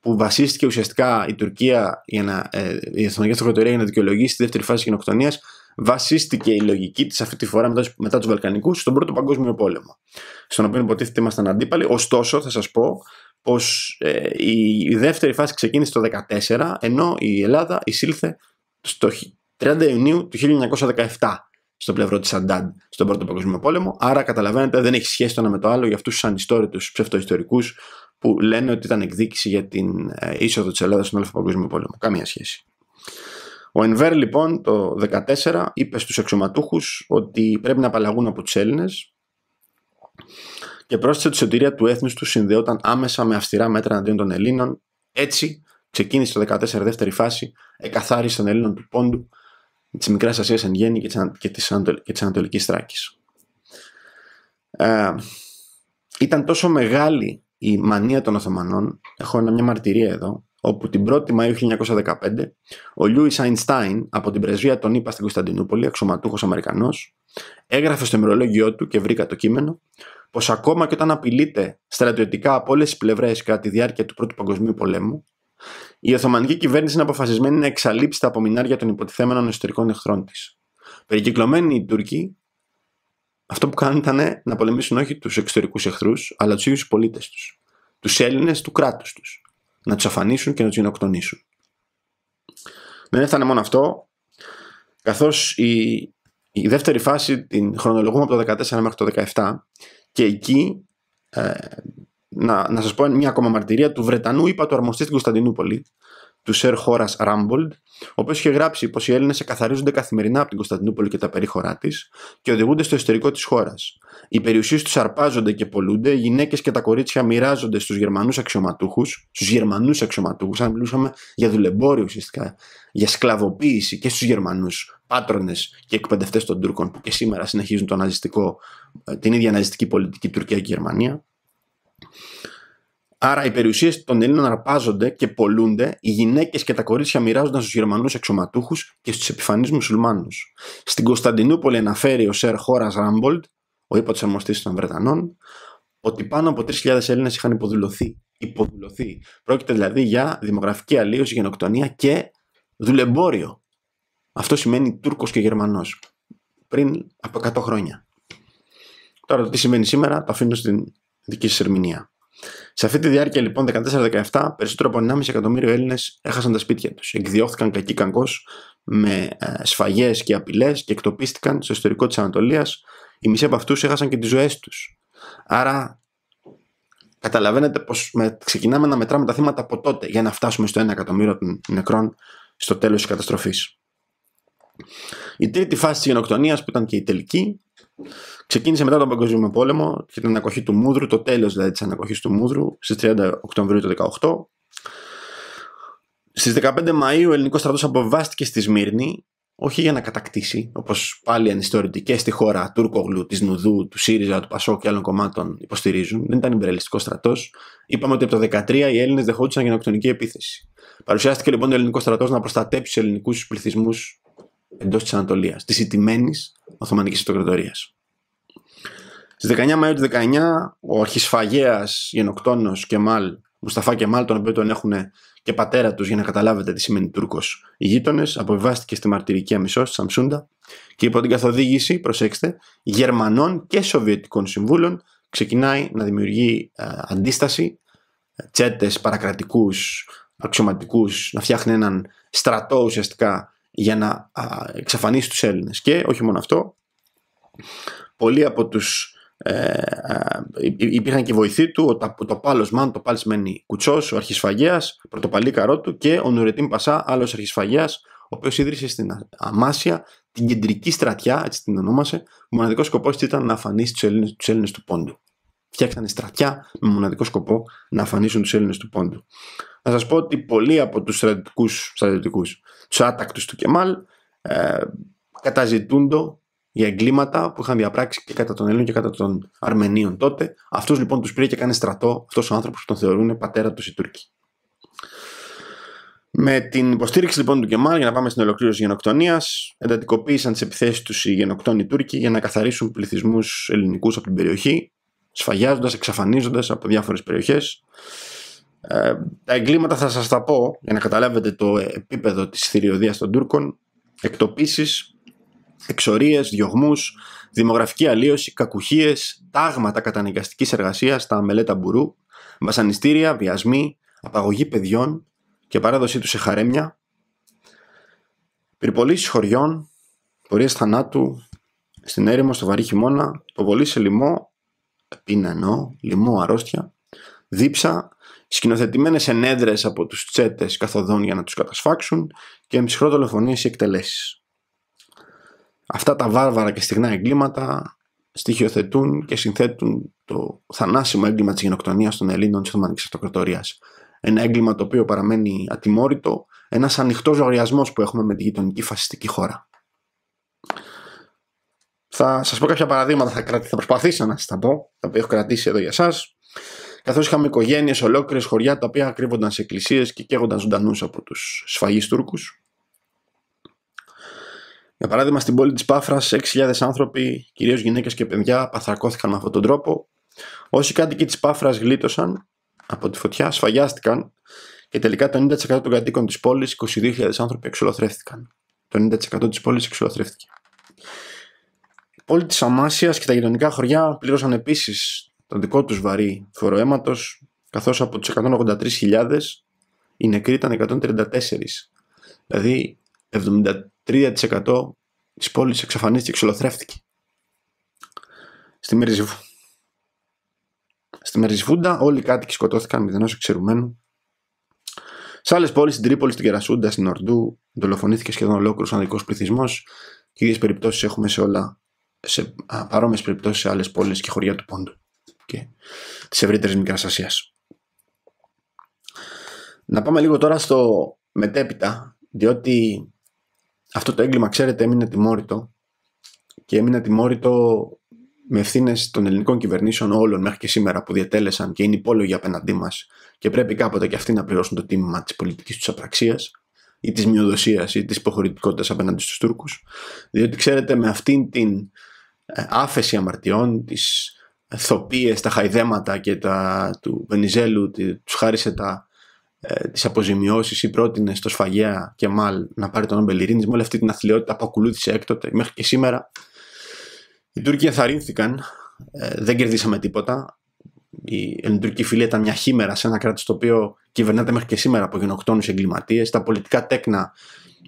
που βασίστηκε ουσιαστικά η Τουρκία, για ε, η Οθωμανική Αυτοκρατορία για να δικαιολογήσει τη δεύτερη φάση γενοκτονίας, βασίστηκε η λογική της αυτή τη φορά μετά, τους Βαλκανικούς στον Πρώτο Παγκόσμιο Πόλεμο. Στον οποίο υποτίθεται ήμασταν αντίπαλοι. Ωστόσο, θα σας πω πως ε, η, δεύτερη φάση ξεκίνησε το 2014, ενώ η Ελλάδα εισήλθε στο 30 Ιουνίου του 1917 στο πλευρό της Αντάντ στον Πρώτο Παγκόσμιο Πόλεμο. Άρα, καταλαβαίνετε, δεν έχει σχέση το ένα με το άλλο για αυτούς του ανιστόρητου ψευτοϊστορικούς που λένε ότι ήταν εκδίκηση για την ε, είσοδο της Ελλάδας στον Αλφα Παγκόσμιο Πόλεμο. Καμία σχέση. Ο Ενβέρ λοιπόν το 2014 είπε στους εξωματούχους ότι πρέπει να απαλλαγούν από τους Έλληνες και πρόσθεσε ότι η σωτηρία του έθνους τους συνδεόταν άμεσα με αυστηρά μέτρα αντίον των Ελλήνων. Έτσι ξεκίνησε το 2014 δεύτερη φάση εκαθάριση των Ελλήνων του πόντου της Μικράς Ασίας εν γέννη και της, και Ανατολικής ε, ήταν τόσο μεγάλη η μανία των Οθωμανών, έχω μια μαρτυρία εδώ, όπου την 1η Μαΐου 1915 ο Λιούις Αϊνστάιν από την πρεσβεία των ΙΠΑ στην Κωνσταντινούπολη, αξιωματούχος Αμερικανός, έγραφε στο ημερολόγιό του και βρήκα το κείμενο πως ακόμα και όταν απειλείται στρατιωτικά από όλες τις πλευρές κατά τη διάρκεια του Πρώτου Παγκοσμίου Πολέμου, η Οθωμανική κυβέρνηση είναι αποφασισμένη να εξαλείψει τα απομεινάρια των υποτιθέμενων εσωτερικών εχθρών της. Περικυκλωμένοι οι Τούρκοι, αυτό που κάνουν ήταν να πολεμήσουν όχι τους εξωτερικούς εχθρούς, αλλά τους ίδιους πολίτες τους, τους Έλληνες του κράτους τους να τους αφανίσουν και να τους γενοκτονήσουν. Δεν ναι, ναι, έφτανε μόνο αυτό, καθώς η, δεύτερη φάση την χρονολογούμε από το 14 μέχρι το 17 και εκεί ε, να, να σας πω μια ακόμα μαρτυρία του Βρετανού είπα του αρμοστή στην Κωνσταντινούπολη του Σερ Χώρας Ράμπολντ, ο οποίος είχε γράψει πως οι Έλληνες εκαθαρίζονται καθημερινά από την Κωνσταντινούπολη και τα περίχωρά της και οδηγούνται στο εσωτερικό της χώρας. Οι περιουσίες τους αρπάζονται και πολλούνται, οι γυναίκες και τα κορίτσια μοιράζονται στους Γερμανούς αξιωματούχους, στους Γερμανούς αξιωματούχους, αν μιλούσαμε για δουλεμπόριο ουσιαστικά, για σκλαβοποίηση και στους Γερμανούς πάτρονες και εκπαιδευτές των Τούρκων που και σήμερα συνεχίζουν το ε, την ίδια ναζιστική πολιτική Τουρκία και Γερμανία. Άρα οι περιουσίες των Ελλήνων αρπάζονται και πολλούνται, οι γυναίκες και τα κορίτσια μοιράζονταν στους Γερμανούς εξωματούχους και στους επιφανείς μουσουλμάνους. Στην Κωνσταντινούπολη αναφέρει ο Σερ Χώρας Ράμπολτ, ο τη αρμοστή των Βρετανών, ότι πάνω από 3.000 Έλληνες είχαν υποδουλωθεί. υποδουλωθεί. Πρόκειται δηλαδή για δημογραφική αλλίωση, γενοκτονία και δουλεμπόριο. Αυτό σημαίνει Τούρκος και Γερμανός. Πριν από 100 χρόνια. Τώρα το τι σημαίνει σήμερα το αφήνω στην δική σας ερμηνεία. Σε αυτή τη διάρκεια λοιπόν 14-17, περισσότερο από 1,5 εκατομμύριο Έλληνες έχασαν τα σπίτια τους. Εκδιώχθηκαν κακοί κακώ με ε, σφαγές και απειλές και εκτοπίστηκαν στο ιστορικό της Ανατολίας. Οι μισοί από αυτούς έχασαν και τις ζωές τους. Άρα, καταλαβαίνετε πως ξεκινάμε να μετράμε τα θύματα από τότε για να φτάσουμε στο 1 εκατομμύριο των νεκρών στο τέλος της καταστροφής. Η τρίτη φάση της γενοκτονίας, που ήταν και η τελική, Ξεκίνησε μετά τον Παγκόσμιο Πόλεμο και την ανακοχή του Μούδρου, το τέλος δηλαδή της ανακοχής του Μούδρου στις 30 Οκτωβρίου του 18. Στι 15 Μαου ο ελληνικός στρατός αποβάστηκε στη Σμύρνη όχι για να κατακτήσει, όπως πάλι ανιστορητοί στη χώρα Τούρκογλου, της Νουδού, του ΣΥΡΙΖΑ, του Πασό και άλλων κομμάτων υποστηρίζουν, δεν ήταν υπερελιστικός στρατός. Είπαμε ότι από το 2013 οι Έλληνες δεχόντουσαν γενοκτονική επίθεση. Παρουσιάστηκε λοιπόν ο ελληνικό στρατός να προστατέψει τους ελληνικούς πληθυσμούς εντός της Ανατολίας, της ιτημένη Οθωμανικής Αυτοκρατορίας. Στις 19 Μαου του 19, ο αρχισφαγέας γενοκτόνος Κεμάλ, Μουσταφά Κεμάλ, τον οποίο τον έχουν και πατέρα τους για να καταλάβετε τι σημαίνει Τούρκος οι γείτονες, αποβιβάστηκε στη μαρτυρική αμισός τη Σαμσούντα και υπό την καθοδήγηση, προσέξτε, Γερμανών και Σοβιετικών συμβούλων ξεκινάει να δημιουργεί ε, αντίσταση, ε, τσέτες, παρακρατικούς, αξιωματικούς, να φτιάχνει έναν στρατό ουσιαστικά για να εξαφανίσει τους Έλληνες. Και όχι μόνο αυτό, πολλοί από τους ε, υπήρχαν και βοηθοί του, το, Μαν, το πάλος Μένι Κουτσός, ο αρχισφαγέας, πρωτοπαλή καρότου και ο Νουρετίν Πασά, άλλος αρχισφαγέας, ο οποίος ίδρυσε στην Αμάσια την κεντρική στρατιά, έτσι την ονόμασε, Ο μοναδικός σκοπός ήταν να αφανίσει τους Έλληνες, τους Έλληνες του Πόντου φτιάξανε στρατιά με μοναδικό σκοπό να αφανίσουν τους Έλληνες του πόντου. Να σας πω ότι πολλοί από τους στρατιωτικούς, στρατιωτικούς τους άτακτους του Κεμάλ ε, καταζητούντο για εγκλήματα που είχαν διαπράξει και κατά των Ελλήνων και κατά των Αρμενίων τότε. Αυτούς λοιπόν τους πήρε και κάνει στρατό αυτός ο άνθρωπος που τον θεωρούν πατέρα τους οι Τούρκοι. Με την υποστήριξη λοιπόν του Κεμάλ, για να πάμε στην ολοκλήρωση γενοκτονίας, εντατικοποίησαν τις επιθέσεις τους οι γενοκτόνοι Τούρκοι για να καθαρίσουν πληθυσμούς ελληνικούς από την περιοχή, σφαγιάζοντας, εξαφανίζοντας από διάφορες περιοχές. Ε, τα εγκλήματα θα σας τα πω για να καταλάβετε το επίπεδο της θηριωδίας των Τούρκων, εκτοπίσεις, εξορίες, διωγμούς, δημογραφική αλλίωση, κακουχίες, τάγματα καταναγκαστικής εργασίας, στα μελέτα μπουρού, βασανιστήρια, βιασμοί, απαγωγή παιδιών και παράδοσή τους σε χαρέμια, πυρπολίσεις χωριών, πορείες θανάτου, στην έρημο, στο βαρύ χειμώνα, πολύ σε λοιμό, πείνα εννοώ, λοιμό, αρρώστια, δίψα, σκηνοθετημένες ενέδρες από τους τσέτες καθοδόν για να τους κατασφάξουν και ψυχρό δολοφονίες ή εκτελέσεις. Αυτά τα βάρβαρα και στιγνά εγκλήματα στοιχειοθετούν και συνθέτουν το θανάσιμο έγκλημα της γενοκτονίας των Ελλήνων της Οθωμανικής Αυτοκρατορίας. Ένα έγκλημα το οποίο παραμένει ατιμόρυτο, ένας ανοιχτός λογαριασμός που έχουμε με τη γειτονική φασιστική χώρα. Θα σας πω κάποια παραδείγματα, θα, κρατήσω, θα προσπαθήσω να σας τα πω, τα οποία έχω κρατήσει εδώ για σας. Καθώς είχαμε οικογένειες, ολόκληρες χωριά τα οποία κρύβονταν σε εκκλησίες και καίγονταν ζωντανούς από τους σφαγείς Τούρκους. Για παράδειγμα, στην πόλη της Πάφρας, 6.000 άνθρωποι, κυρίως γυναίκες και παιδιά, παθρακώθηκαν με αυτόν τον τρόπο. Όσοι κάτοικοι της πάφρας γλίτωσαν από τη φωτιά, σφαγιάστηκαν και τελικά το 90% των κατοίκων της πόλης, 22.000 άνθρωποι, εξολοθρεύτηκαν. Το 90% της πόλης εξολοθρεύτηκε. Πόλη της Αμάσιας και τα γειτονικά χωριά πλήρωσαν επίσης τον δικό τους βαρύ φοροαίματος, καθώς από τους 183.000 οι νεκροί ήταν 134. Δηλαδή 73% της πόλης εξαφανίστηκε και εξολοθρεύτηκε. Στη Μεριζιβού. όλοι οι κάτοικοι σκοτώθηκαν μηδενός εξαιρουμένου. Σε άλλες πόλεις, στην Τρίπολη, στην Κερασούντα, στην Ορντού, δολοφονήθηκε σχεδόν ολόκληρος ανδρικός πληθυσμός. Και ίδιες περιπτώσεις έχουμε σε όλα σε παρόμοιες περιπτώσεις σε άλλες πόλεις και χωριά του Πόντου και της ευρύτερης Μικράς Ασίας. Να πάμε λίγο τώρα στο μετέπειτα, διότι αυτό το έγκλημα, ξέρετε, έμεινε τιμόρυτο και έμεινε τιμόρυτο με ευθύνες των ελληνικών κυβερνήσεων όλων μέχρι και σήμερα που διατέλεσαν και είναι υπόλογοι απέναντί μας και πρέπει κάποτε και αυτοί να πληρώσουν το τίμημα της πολιτικής τους απραξίας ή της μειοδοσίας ή της υποχωρητικότητας απέναντι στους Τούρκους. Διότι ξέρετε, με αυτήν την ε, άφεση αμαρτιών, τις θοπίες, τα χαϊδέματα και τα του Βενιζέλου, τους χάρισε τα, ε, τις αποζημιώσεις ή πρότεινε στο Σφαγέα και Μάλ να πάρει τον αμπελιρινης με όλη αυτή την αθλειότητα που ακολούθησε έκτοτε μέχρι και σήμερα. Οι Τούρκοι ενθαρρύνθηκαν, ε, δεν κερδίσαμε τίποτα. Η ελληνική φιλία ήταν μια χήμερα σε ένα κράτος το οποίο κυβερνάται μέχρι και σήμερα από γενοκτόνους εγκληματίες. Τα πολιτικά τέκνα,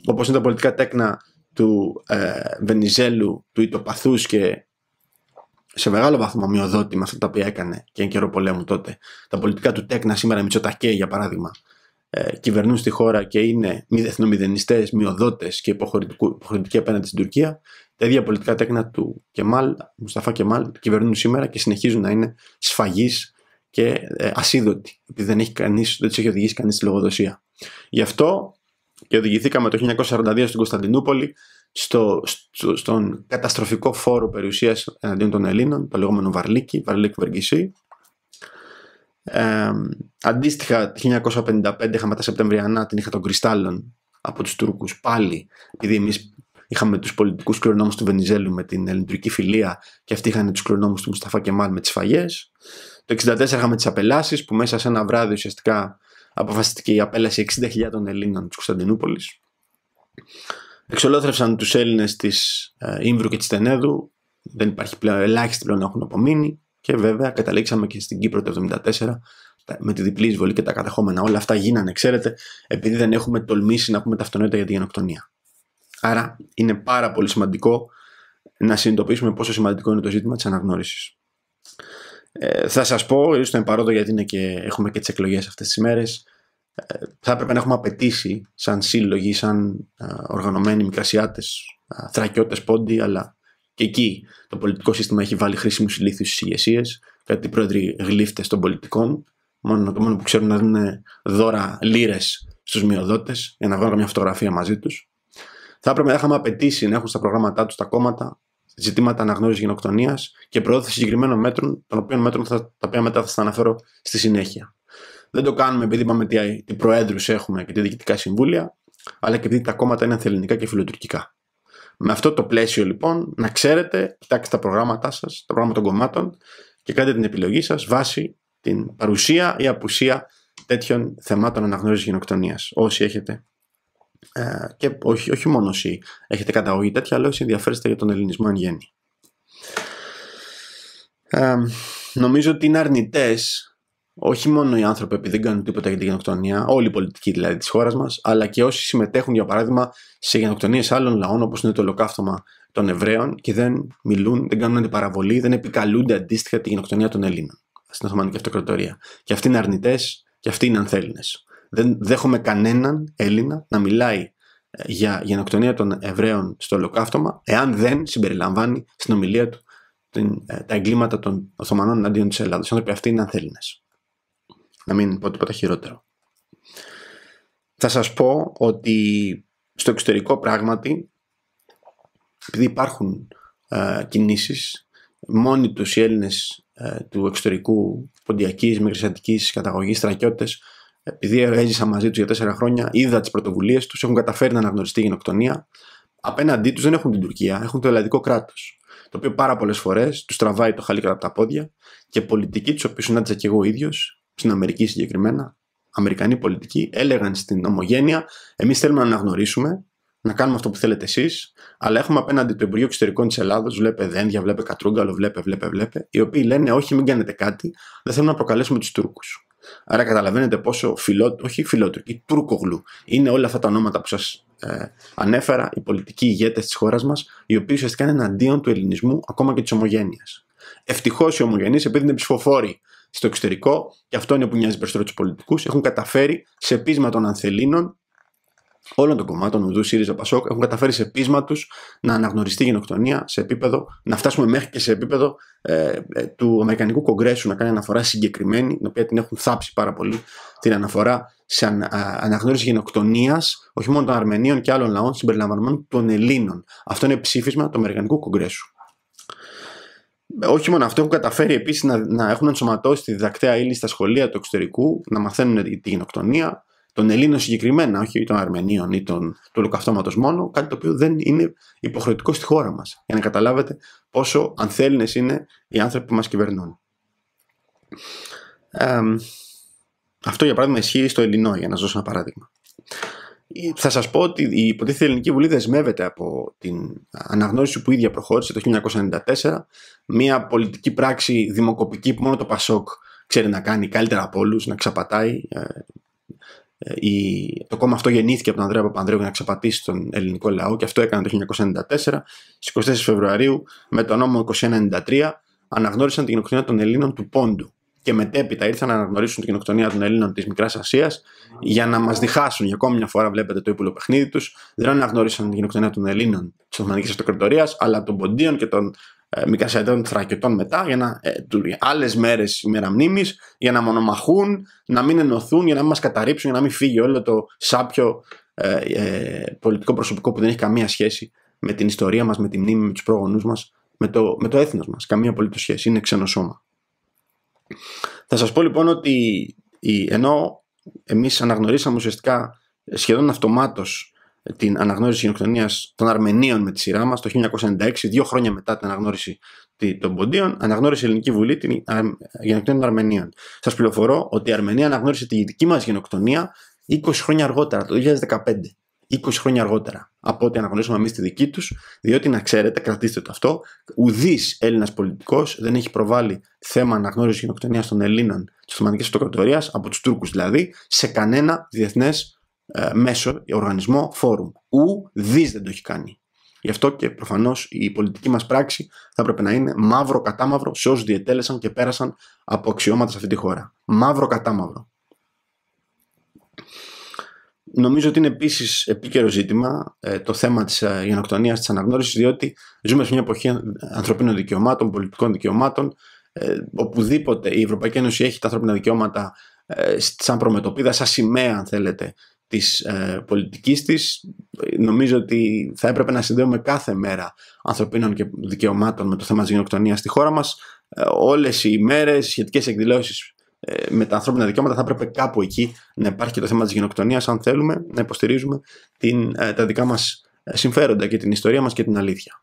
όπως είναι τα πολιτικά τέκνα του ε, Βενιζέλου, του Ιτοπαθούς και σε μεγάλο βαθμό μειοδότη με αυτά τα οποία έκανε και εν καιρό πολέμου τότε. Τα πολιτικά του τέκνα σήμερα Μητσοτακέ για παράδειγμα ε, κυβερνούν στη χώρα και είναι μη μειοδότες και υποχρεωτικοί απέναντι στην Τουρκία. Τα ίδια πολιτικά τέκνα του Κεμάλ, Μουσταφά Κεμάλ κυβερνούν σήμερα και συνεχίζουν να είναι σφαγείς και ε, ασίδωτοι επειδή δεν, έχει κανείς, δεν έχει οδηγήσει κανείς στη λογοδοσία. Γι' αυτό και οδηγηθήκαμε το 1942 στην Κωνσταντινούπολη στο, στον καταστροφικό φόρο περιουσίας εναντίον των Ελλήνων, το λεγόμενο Βαρλίκη, Βαρλίκ Βεργισί. Ε, αντίστοιχα, το 1955 είχαμε τα Σεπτεμβριανά, την είχα των Κρυστάλλων από τους Τούρκους πάλι, επειδή εμείς είχαμε τους πολιτικούς κληρονόμους του Βενιζέλου με την ελληνική φιλία και αυτοί είχαν τους κληρονόμους του Μουσταφά Κεμάλ με τις φαγές. Το 1964 είχαμε τις απελάσεις που μέσα σε ένα βράδυ ουσιαστικά Αποφασίστηκε η απέλαση 60.000 Ελλήνων της Κωνσταντινούπολης. Εξολόθρευσαν τους Έλληνες της ε, Ήμβρου και της Τενέδου, δεν υπάρχει πλέον, ελάχιστοι πλέον έχουν απομείνει και βέβαια καταλήξαμε και στην Κύπρο το 1974 με τη διπλή εισβολή και τα κατεχόμενα. Όλα αυτά γίνανε, ξέρετε, επειδή δεν έχουμε τολμήσει να πούμε ταυτονότητα για τη γενοκτονία. Άρα είναι πάρα πολύ σημαντικό να συνειδητοποιήσουμε πόσο σημαντικό είναι το ζήτημα της αναγνώρισης. Ε, θα σας πω, το παρόντο γιατί είναι και, έχουμε και τις εκλογές αυτές τις μέρες, ε, θα έπρεπε να έχουμε απαιτήσει σαν σύλλογοι, σαν ε, οργανωμένοι μικρασιάτες, θρακιώτες πόντι, αλλά και εκεί το πολιτικό σύστημα έχει βάλει χρήσιμους ηλίθιους στις ηγεσίες, κάτι πρόεδροι γλύφτες των πολιτικών. Μόνο, το μόνο που ξέρουν να δίνουν δώρα λίρες στους μειοδότες για να βγάλουν μια φωτογραφία μαζί τους. Θα έπρεπε να είχαμε απαιτήσει να έχουν στα προγράμματά τους τα κόμματα ζητήματα αναγνώρισης γενοκτονίας και προώθηση συγκεκριμένων μέτρων, των οποίων μέτρων θα, τα οποία μετά θα σας αναφέρω στη συνέχεια. Δεν το κάνουμε επειδή είπαμε τι, τι προέδρους έχουμε και τι διοικητικά συμβούλια, αλλά και επειδή τα κόμματα είναι θεληνικά και φιλοτουρκικά. Με αυτό το πλαίσιο λοιπόν, να ξέρετε, κοιτάξτε τα προγράμματά σας, τα προγράμματα των κομμάτων και κάντε την επιλογή σας βάσει την παρουσία ή απουσία τέτοιων θεμάτων αναγνώρισης γενοκτονίας, όσοι έχετε ε, και όχι, όχι μόνο όσοι έχετε καταγωγή τέτοια, αλλά όσοι ενδιαφέρεστε για τον ελληνισμό εν γέννη. Ε, νομίζω ότι είναι αρνητές όχι μόνο οι άνθρωποι επειδή δεν κάνουν τίποτα για την γενοκτονία, όλη οι πολιτικοί δηλαδή της χώρας μας, αλλά και όσοι συμμετέχουν για παράδειγμα σε γενοκτονίες άλλων λαών όπως είναι το ολοκαύτωμα των Εβραίων και δεν μιλούν, δεν κάνουν αντιπαραβολή, δεν επικαλούνται αντίστοιχα τη γενοκτονία των Ελλήνων στην Οθωμανική Αυτοκρατορία. Και αυτοί είναι αρνητές και αυτοί είναι ανθέλληνες. Δεν δέχομαι κανέναν Έλληνα να μιλάει ε, για γενοκτονία των Εβραίων στο ολοκαύτωμα, εάν δεν συμπεριλαμβάνει στην ομιλία του την, ε, τα εγκλήματα των Οθωμανών εναντίον της Ελλάδα. Οι άνθρωποι αυτοί είναι Ανθέλληνες. Να μην πω τίποτα χειρότερο. Θα σας πω ότι στο εξωτερικό πράγματι, επειδή υπάρχουν ε, κινήσεις, μόνοι τους οι Έλληνες ε, του εξωτερικού ποντιακής, μεγρισιατικής καταγωγής, στρατιώτες, επειδή έζησα μαζί τους για τέσσερα χρόνια, είδα τις πρωτοβουλίες τους, έχουν καταφέρει να αναγνωριστεί η γενοκτονία. Απέναντί τους δεν έχουν την Τουρκία, έχουν το ελληνικό κράτος. Το οποίο πάρα πολλές φορές τους τραβάει το χαλί κατά από τα πόδια και πολιτικοί, τους οποίους συνάντησα και εγώ ίδιος, στην Αμερική συγκεκριμένα, Αμερικανοί πολιτικοί, έλεγαν στην Ομογένεια: Εμείς θέλουμε να αναγνωρίσουμε, να κάνουμε αυτό που θέλετε εσείς, αλλά έχουμε απέναντι το Υπουργείο Εξωτερικών της Ελλάδος, βλέπε δένδια, βλέπε κατρούγκαλο, βλέπε, βλέπε, βλέπε, οι οποίοι λένε: Όχι, μην κάνετε κάτι, δεν θέλουμε να προκαλέσουμε τους Τούρκους. Άρα καταλαβαίνετε πόσο φιλό, όχι η τουρκογλου είναι όλα αυτά τα ονόματα που σας ε, ανέφερα, οι πολιτικοί ηγέτες της χώρας μας, οι οποίοι ουσιαστικά είναι εναντίον του ελληνισμού, ακόμα και της ομογένειας. Ευτυχώς οι ομογενείς, επειδή είναι ψηφοφόροι στο εξωτερικό, και αυτό είναι που μοιάζει περισσότερο τους πολιτικούς, έχουν καταφέρει σε πείσμα των Ανθελίνων όλων των κομμάτων Ουδού, ΣΥΡΙΖΑ, ΠΑΣΟΚ έχουν καταφέρει σε πείσμα τους να αναγνωριστεί η γενοκτονία σε επίπεδο, να φτάσουμε μέχρι και σε επίπεδο ε, ε, του Αμερικανικού Κογκρέσου να κάνει αναφορά συγκεκριμένη, την οποία την έχουν θάψει πάρα πολύ, την αναφορά σε αναγνώριση γενοκτονίας όχι μόνο των Αρμενίων και άλλων λαών συμπεριλαμβανομένων των Ελλήνων. Αυτό είναι ψήφισμα του Αμερικανικού Κογκρέσου. Όχι μόνο αυτό, έχουν καταφέρει επίσης να, να έχουν ενσωματώσει τη διδακτέα ύλη στα σχολεία του εξωτερικού, να μαθαίνουν τη γενοκτονία, των Ελλήνων συγκεκριμένα, όχι των Αρμενίων ή των, του Ολοκαυτώματος μόνο, κάτι το οποίο δεν είναι υποχρεωτικό στη χώρα μας. Για να καταλάβετε πόσο ανθέλινε είναι οι άνθρωποι που μας κυβερνούν. Ε, αυτό για παράδειγμα ισχύει στο Ελληνό, για να σας δώσω ένα παράδειγμα. Ε, θα σας πω ότι η υποτίθεται Ελληνική Βουλή δεσμεύεται από την αναγνώριση που ίδια προχώρησε το 1994, μια πολιτική πράξη δημοκοπική που μόνο το Πασόκ ξέρει να κάνει καλύτερα από όλους, να ξαπατάει ε, ε, η, το κόμμα αυτό γεννήθηκε από τον Ανδρέα Παπανδρέου για να ξεπατήσει τον ελληνικό λαό και αυτό έκανε το 1994. Στις 24 Φεβρουαρίου με το νόμο 2193 αναγνώρισαν την γενοκτονία των Ελλήνων του Πόντου και μετέπειτα ήρθαν να αναγνωρίσουν την γενοκτονία των Ελλήνων της Μικράς Ασίας για να μας διχάσουν. Για ακόμη μια φορά, βλέπετε το ύπουλο παιχνίδι τους. Δεν αναγνώρισαν την γενοκτονία των Ελλήνων της Οθωμανικής Αυτοκρατορίας, αλλά των Ποντίων και των ε, μικρασιατών θρακιωτών μετά, για να, ε, άλλες μέρες ημέρα μνήμης, για να μονομαχούν, να μην ενωθούν, για να μην μας καταρρύψουν, για να μην φύγει όλο το σάπιο ε, ε, πολιτικό προσωπικό που δεν έχει καμία σχέση με την ιστορία μας, με τη μνήμη, με τους πρόγονούς μας, με το, με το έθνος μας. Καμία απολύτως σχέση. Είναι ξένο σώμα. Θα σας πω λοιπόν ότι ενώ εμείς αναγνωρίσαμε ουσιαστικά σχεδόν αυτομάτως την αναγνώριση γενοκτονίας των Αρμενίων με τη σειρά μας το 1996, δύο χρόνια μετά την αναγνώριση των Ποντίων, αναγνώρισε η Ελληνική Βουλή την γενοκτονία των Αρμενίων. Σας πληροφορώ ότι η Αρμενία αναγνώρισε τη δική μας γενοκτονία 20 χρόνια αργότερα, το 2015. 20 χρόνια αργότερα από ό,τι αναγνωρίσουμε εμείς τη δική τους, διότι να ξέρετε, κρατήστε το αυτό, ουδής Έλληνας πολιτικός δεν έχει προβάλει θέμα αναγνώρισης γενοκτονίας των Ελλήνων της Οθωμανικής Αυτοκρατορίας, από τους Τούρκους δηλαδή, σε κανένα διεθνές ε, μέσο, οργανισμό, φόρουμ. Ου δις δεν το έχει κάνει. Γι' αυτό και προφανώς η πολιτική μας πράξη θα έπρεπε να είναι μαύρο κατά μαύρο σε όσους διετέλεσαν και πέρασαν από αξιώματα σε αυτή τη χώρα. Μαύρο κατά μαύρο. Νομίζω ότι είναι επίσης επίκαιρο ζήτημα ε, το θέμα της ε, γενοκτονίας, της αναγνώρισης, διότι ζούμε σε μια εποχή ανθρωπίνων δικαιωμάτων, πολιτικών δικαιωμάτων. οπουδήποτε η Ευρωπαϊκή Ένωση έχει τα ανθρώπινα δικαιώματα σαν προμετωπίδα, σαν σημαία, αν θέλετε, της ε, πολιτικής της νομίζω ότι θα έπρεπε να συνδέουμε κάθε μέρα ανθρωπίνων και δικαιωμάτων με το θέμα της γενοκτονίας στη χώρα μας ε, όλες οι μέρες, σχετικές εκδηλώσεις ε, με τα ανθρώπινα δικαιώματα θα έπρεπε κάπου εκεί να υπάρχει και το θέμα της γενοκτονίας αν θέλουμε να υποστηρίζουμε την, ε, τα δικά μας συμφέροντα και την ιστορία μας και την αλήθεια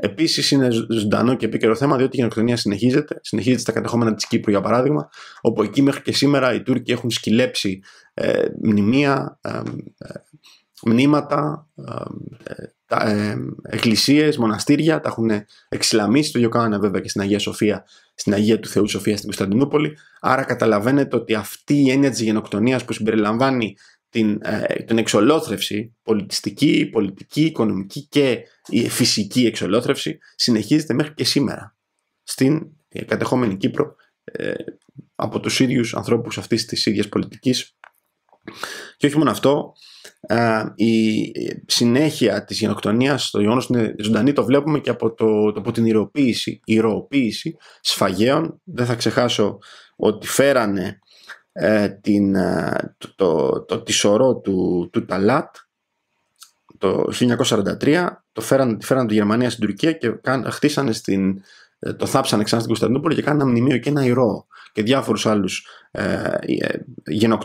Επίσης, είναι ζωντανό και επίκαιρο θέμα διότι η γενοκτονία συνεχίζεται. Συνεχίζεται στα κατεχόμενα της Κύπρου, για παράδειγμα, όπου εκεί μέχρι και σήμερα οι Τούρκοι έχουν σκυλέψει ε, μνημεία, ε, ε, μνήματα, εκκλησίες, μοναστήρια, τα έχουν εξυλαμίσει. Το ίδιο κάνανε βέβαια και στην Αγία Σοφία, στην Αγία του Θεού Σοφία στην Κωνσταντινούπολη. Άρα καταλαβαίνετε ότι αυτή η έννοια της γενοκτονίας που συμπεριλαμβάνει την, ε, την εξολόθρευση, πολιτιστική, πολιτική, οικονομική και η ε, φυσική εξολόθρευση, συνεχίζεται μέχρι και σήμερα στην ε, κατεχόμενη Κύπρο από τους ίδιους ανθρώπους αυτής της ίδιας πολιτικής. Και όχι μόνο αυτό, η συνέχεια της γενοκτονίας, το γεγονός είναι ζωντανή, το βλέπουμε και από, το, από την ηρωοποίηση, ηρωοποίηση σφαγέων. Δεν θα ξεχάσω ότι φέρανε ε, την, ε, το, το, το, του, του Ταλάτ το 1943 το φέραν, τη φέραν τη Γερμανία στην Τουρκία και χτίσανε στην, ε, το θάψανε ξανά στην Κωνσταντινούπολη και κάνανε ένα μνημείο και ένα ηρώο και διάφορους άλλους ε,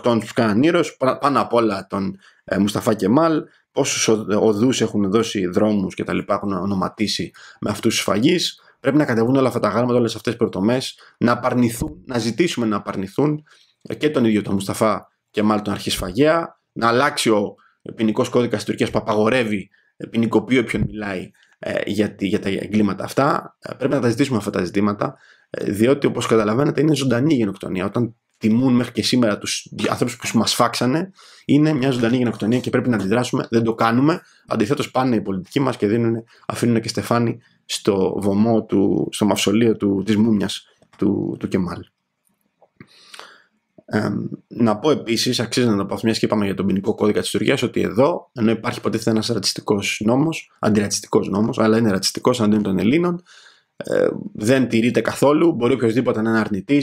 του που κάναν ήρωες πάνω απ' όλα τον ε, Μουσταφά Κεμάλ πόσους οδούς έχουν δώσει δρόμους και τα λοιπά έχουν ονοματίσει με αυτούς τους φαγείς πρέπει να κατεβούν όλα αυτά τα γράμματα, όλες αυτές τις προτομές να απαρνηθούν, να ζητήσουμε να απαρνηθούν ε, και τον ίδιο τον Μουσταφά και μάλλον τον αρχισφαγέα, να αλλάξει ο ποινικός κώδικας της Τουρκίας που απαγορεύει ε, ποινικοποιεί όποιον μιλάει ε, για, τα εγκλήματα αυτά. Πρέπει να τα ζητήσουμε αυτά τα ζητήματα, διότι όπως καταλαβαίνετε είναι ζωντανή η γενοκτονία. Όταν τιμούν μέχρι και σήμερα τους ανθρώπου που μας φάξανε, είναι μια ζωντανή γενοκτονία και πρέπει να αντιδράσουμε. Δεν το κάνουμε. Αντιθέτως, πάνε οι πολιτικοί μας και δίνουν, αφήνουν και στεφάνι στο βωμό του, στο μαυσολείο του, της του, του Κεμάλ να πω επίσης, αξίζει να το πω, μιας και είπαμε για τον ποινικό κώδικα της Τουρκίας, ότι εδώ, ενώ υπάρχει ποτέ ένας ρατσιστικός νόμος, αντιρατσιστικός νόμος, αλλά είναι ρατσιστικός αντίον των Ελλήνων, ε, δεν τηρείται καθόλου. Μπορεί οποιοδήποτε να είναι αρνητής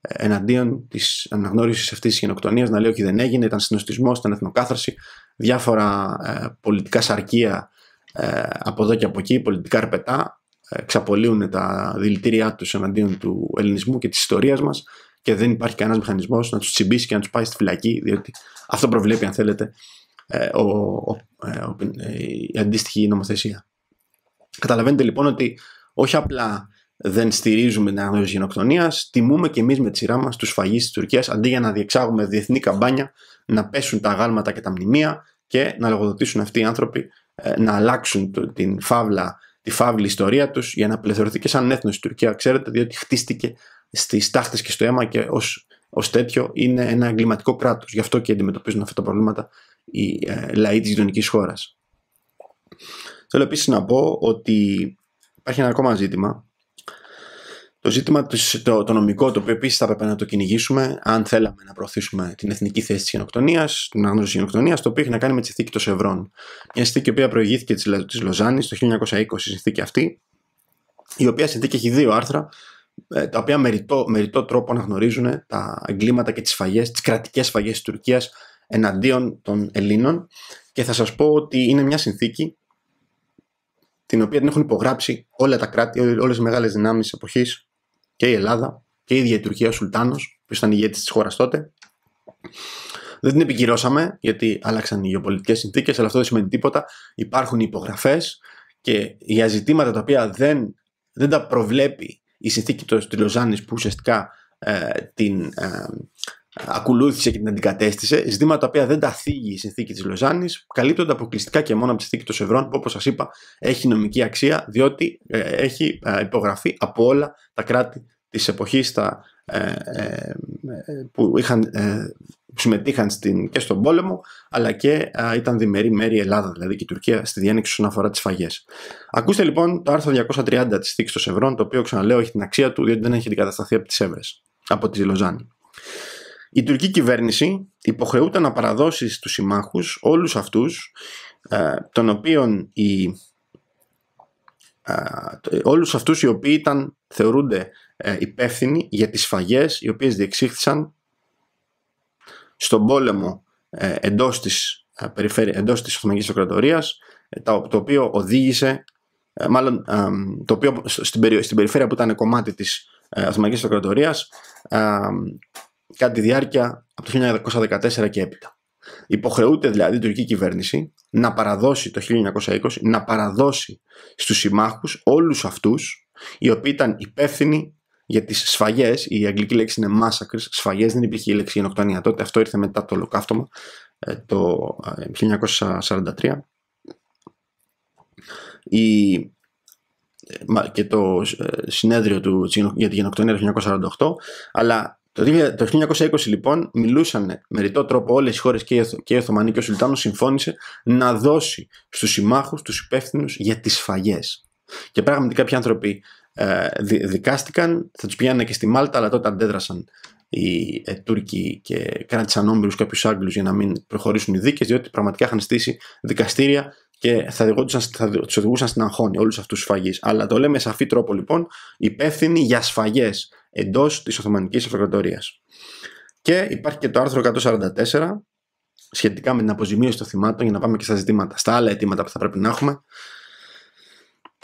ε, εναντίον της αναγνώρισης αυτής της γενοκτονίας να λέει ότι δεν έγινε, ήταν συνοστισμός, ήταν εθνοκάθαρση, διάφορα ε, πολιτικά σαρκία ε, από εδώ και από εκεί, πολιτικά αρπετά, ξαπολύουν τα δηλητήριά τους εναντίον του ελληνισμού και της ιστορίας μας και δεν υπάρχει κανένας μηχανισμός να τους τσιμπήσει και να τους πάει στη φυλακή, διότι αυτό προβλέπει, αν θέλετε, ε, ο, ο, ε, ο, ε, η αντίστοιχη νομοθεσία. Καταλαβαίνετε λοιπόν ότι όχι απλά δεν στηρίζουμε την αναγνώριση γενοκτονίας, τιμούμε και εμείς με τη σειρά μας τους φαγείς της Τουρκίας αντί για να διεξάγουμε διεθνή καμπάνια, να πέσουν τα αγάλματα και τα μνημεία και να λογοδοτήσουν αυτοί οι άνθρωποι να αλλάξουν την φαύλα, τη φαύλη ιστορία τους για να απελευθερωθεί και σαν έθνος η Τουρκία, ξέρετε, διότι χτίστηκε Στις τάχτες και στο αίμα και ως ως τέτοιο είναι ένα εγκληματικό κράτος. Γι' αυτό και αντιμετωπίζουν αυτά τα προβλήματα οι ε, λαοί της γειτονικής χώρας. Θέλω επίσης να πω ότι υπάρχει ένα ακόμα ζήτημα το ζήτημα το, το νομικό, το οποίο επίσης θα έπρεπε να το κυνηγήσουμε, αν θέλαμε να προωθήσουμε την εθνική θέση της γενοκτονίας, την αναγνώριση της γενοκτονίας, το οποίο έχει να κάνει με τη συνθήκη των Σευρών. Μια συνθήκη η οποία προηγήθηκε της Λοζάνης το 1920, η αυτή, η οποία συνθήκη έχει δύο άρθρα, ε, τα οποία μεριτό, μεριτό τρόπο αναγνωρίζουν τα εγκλήματα και τις φαγές, τις κρατικές φαγές της Τουρκίας εναντίον των Ελλήνων και θα σας πω ότι είναι μια συνθήκη την οποία την έχουν υπογράψει όλα τα κράτη, όλες οι μεγάλες δυνάμεις της εποχής και η Ελλάδα και η ίδια η Τουρκία ο Σουλτάνος που ήταν ηγέτης της χώρας τότε δεν την επικυρώσαμε γιατί άλλαξαν οι γεωπολιτικές συνθήκες αλλά αυτό δεν σημαίνει τίποτα υπάρχουν υπογραφές και για ζητήματα τα οποία δεν, δεν τα προβλέπει η συνθήκη της Λοζάνης που ουσιαστικά ε, την ε, ακολούθησε και την αντικατέστησε, ζητήματα τα οποία δεν τα θίγει η συνθήκη της Λοζάνης, καλύπτονται αποκλειστικά και μόνο από τη συνθήκη των Σευρών, που όπως σας είπα έχει νομική αξία, διότι ε, έχει ε, υπογραφεί από όλα τα κράτη της εποχής, τα ε, ε, που είχαν, ε, συμμετείχαν στην, και στον πόλεμο αλλά και ήταν διμερή μέρη Ελλάδα δηλαδή και η Τουρκία στη διένεξη όσον αφορά τις φαγές. Ακούστε λοιπόν το άρθρο 230 της θήκης των Σευρών το οποίο ξαναλέω έχει την αξία του διότι δεν έχει αντικατασταθεί από τις Σεύρες, από τη Λοζάνη. Η τουρκική κυβέρνηση υποχρεούταν να παραδώσει στους συμμάχους όλους αυτούς των οποίων οι όλους αυτούς οι οποίοι ήταν, θεωρούνται ε, για τις σφαγές οι οποίες διεξήχθησαν στον πόλεμο ε, εντός της ε, εντός της Οθωμανικής Αυτοκρατορίας ε, το, το οποίο οδήγησε ε, μάλλον το οποίο στην, περι, στην περιφέρεια που ήταν κομμάτι της Οθωμανικής Αυτοκρατορίας κατά τη διάρκεια από το 1914 και έπειτα. Υποχρεούται δηλαδή η τουρκική κυβέρνηση να παραδώσει το 1920, να παραδώσει στους συμμάχους όλους αυτούς οι οποίοι ήταν υπεύθυνοι για τις σφαγές, η αγγλική λέξη είναι massacres, σφαγές δεν υπήρχε η λέξη γενοκτονία τότε, αυτό ήρθε μετά το ολοκαύτωμα ε, το 1943. Ε, και το ε, συνέδριο του, για τη γενοκτονία το 1948, αλλά το 1920 λοιπόν μιλούσαν με ρητό τρόπο όλες οι χώρες και η Οθωμανή και ο Σουλτάνος συμφώνησε να δώσει στους συμμάχους τους υπεύθυνους για τις σφαγές. Και πράγματι κάποιοι άνθρωποι ε, δικάστηκαν, θα τους πηγαίνανε και στη Μάλτα, αλλά τότε αντέδρασαν οι ε, Τούρκοι και κράτησαν όμοιρους κάποιους Άγγλους για να μην προχωρήσουν οι δίκες, διότι πραγματικά είχαν στήσει δικαστήρια και θα, θα τους οδηγούσαν στην αγχώνη όλους αυτούς τους σφαγείς. Αλλά το λέμε σε σαφή τρόπο λοιπόν, υπεύθυνοι για σφαγές εντός της Οθωμανικής Αυτοκρατορίας. Και υπάρχει και το άρθρο 144 σχετικά με την αποζημίωση των θυμάτων, για να πάμε και στα ζητήματα, στα άλλα αιτήματα που θα πρέπει να έχουμε.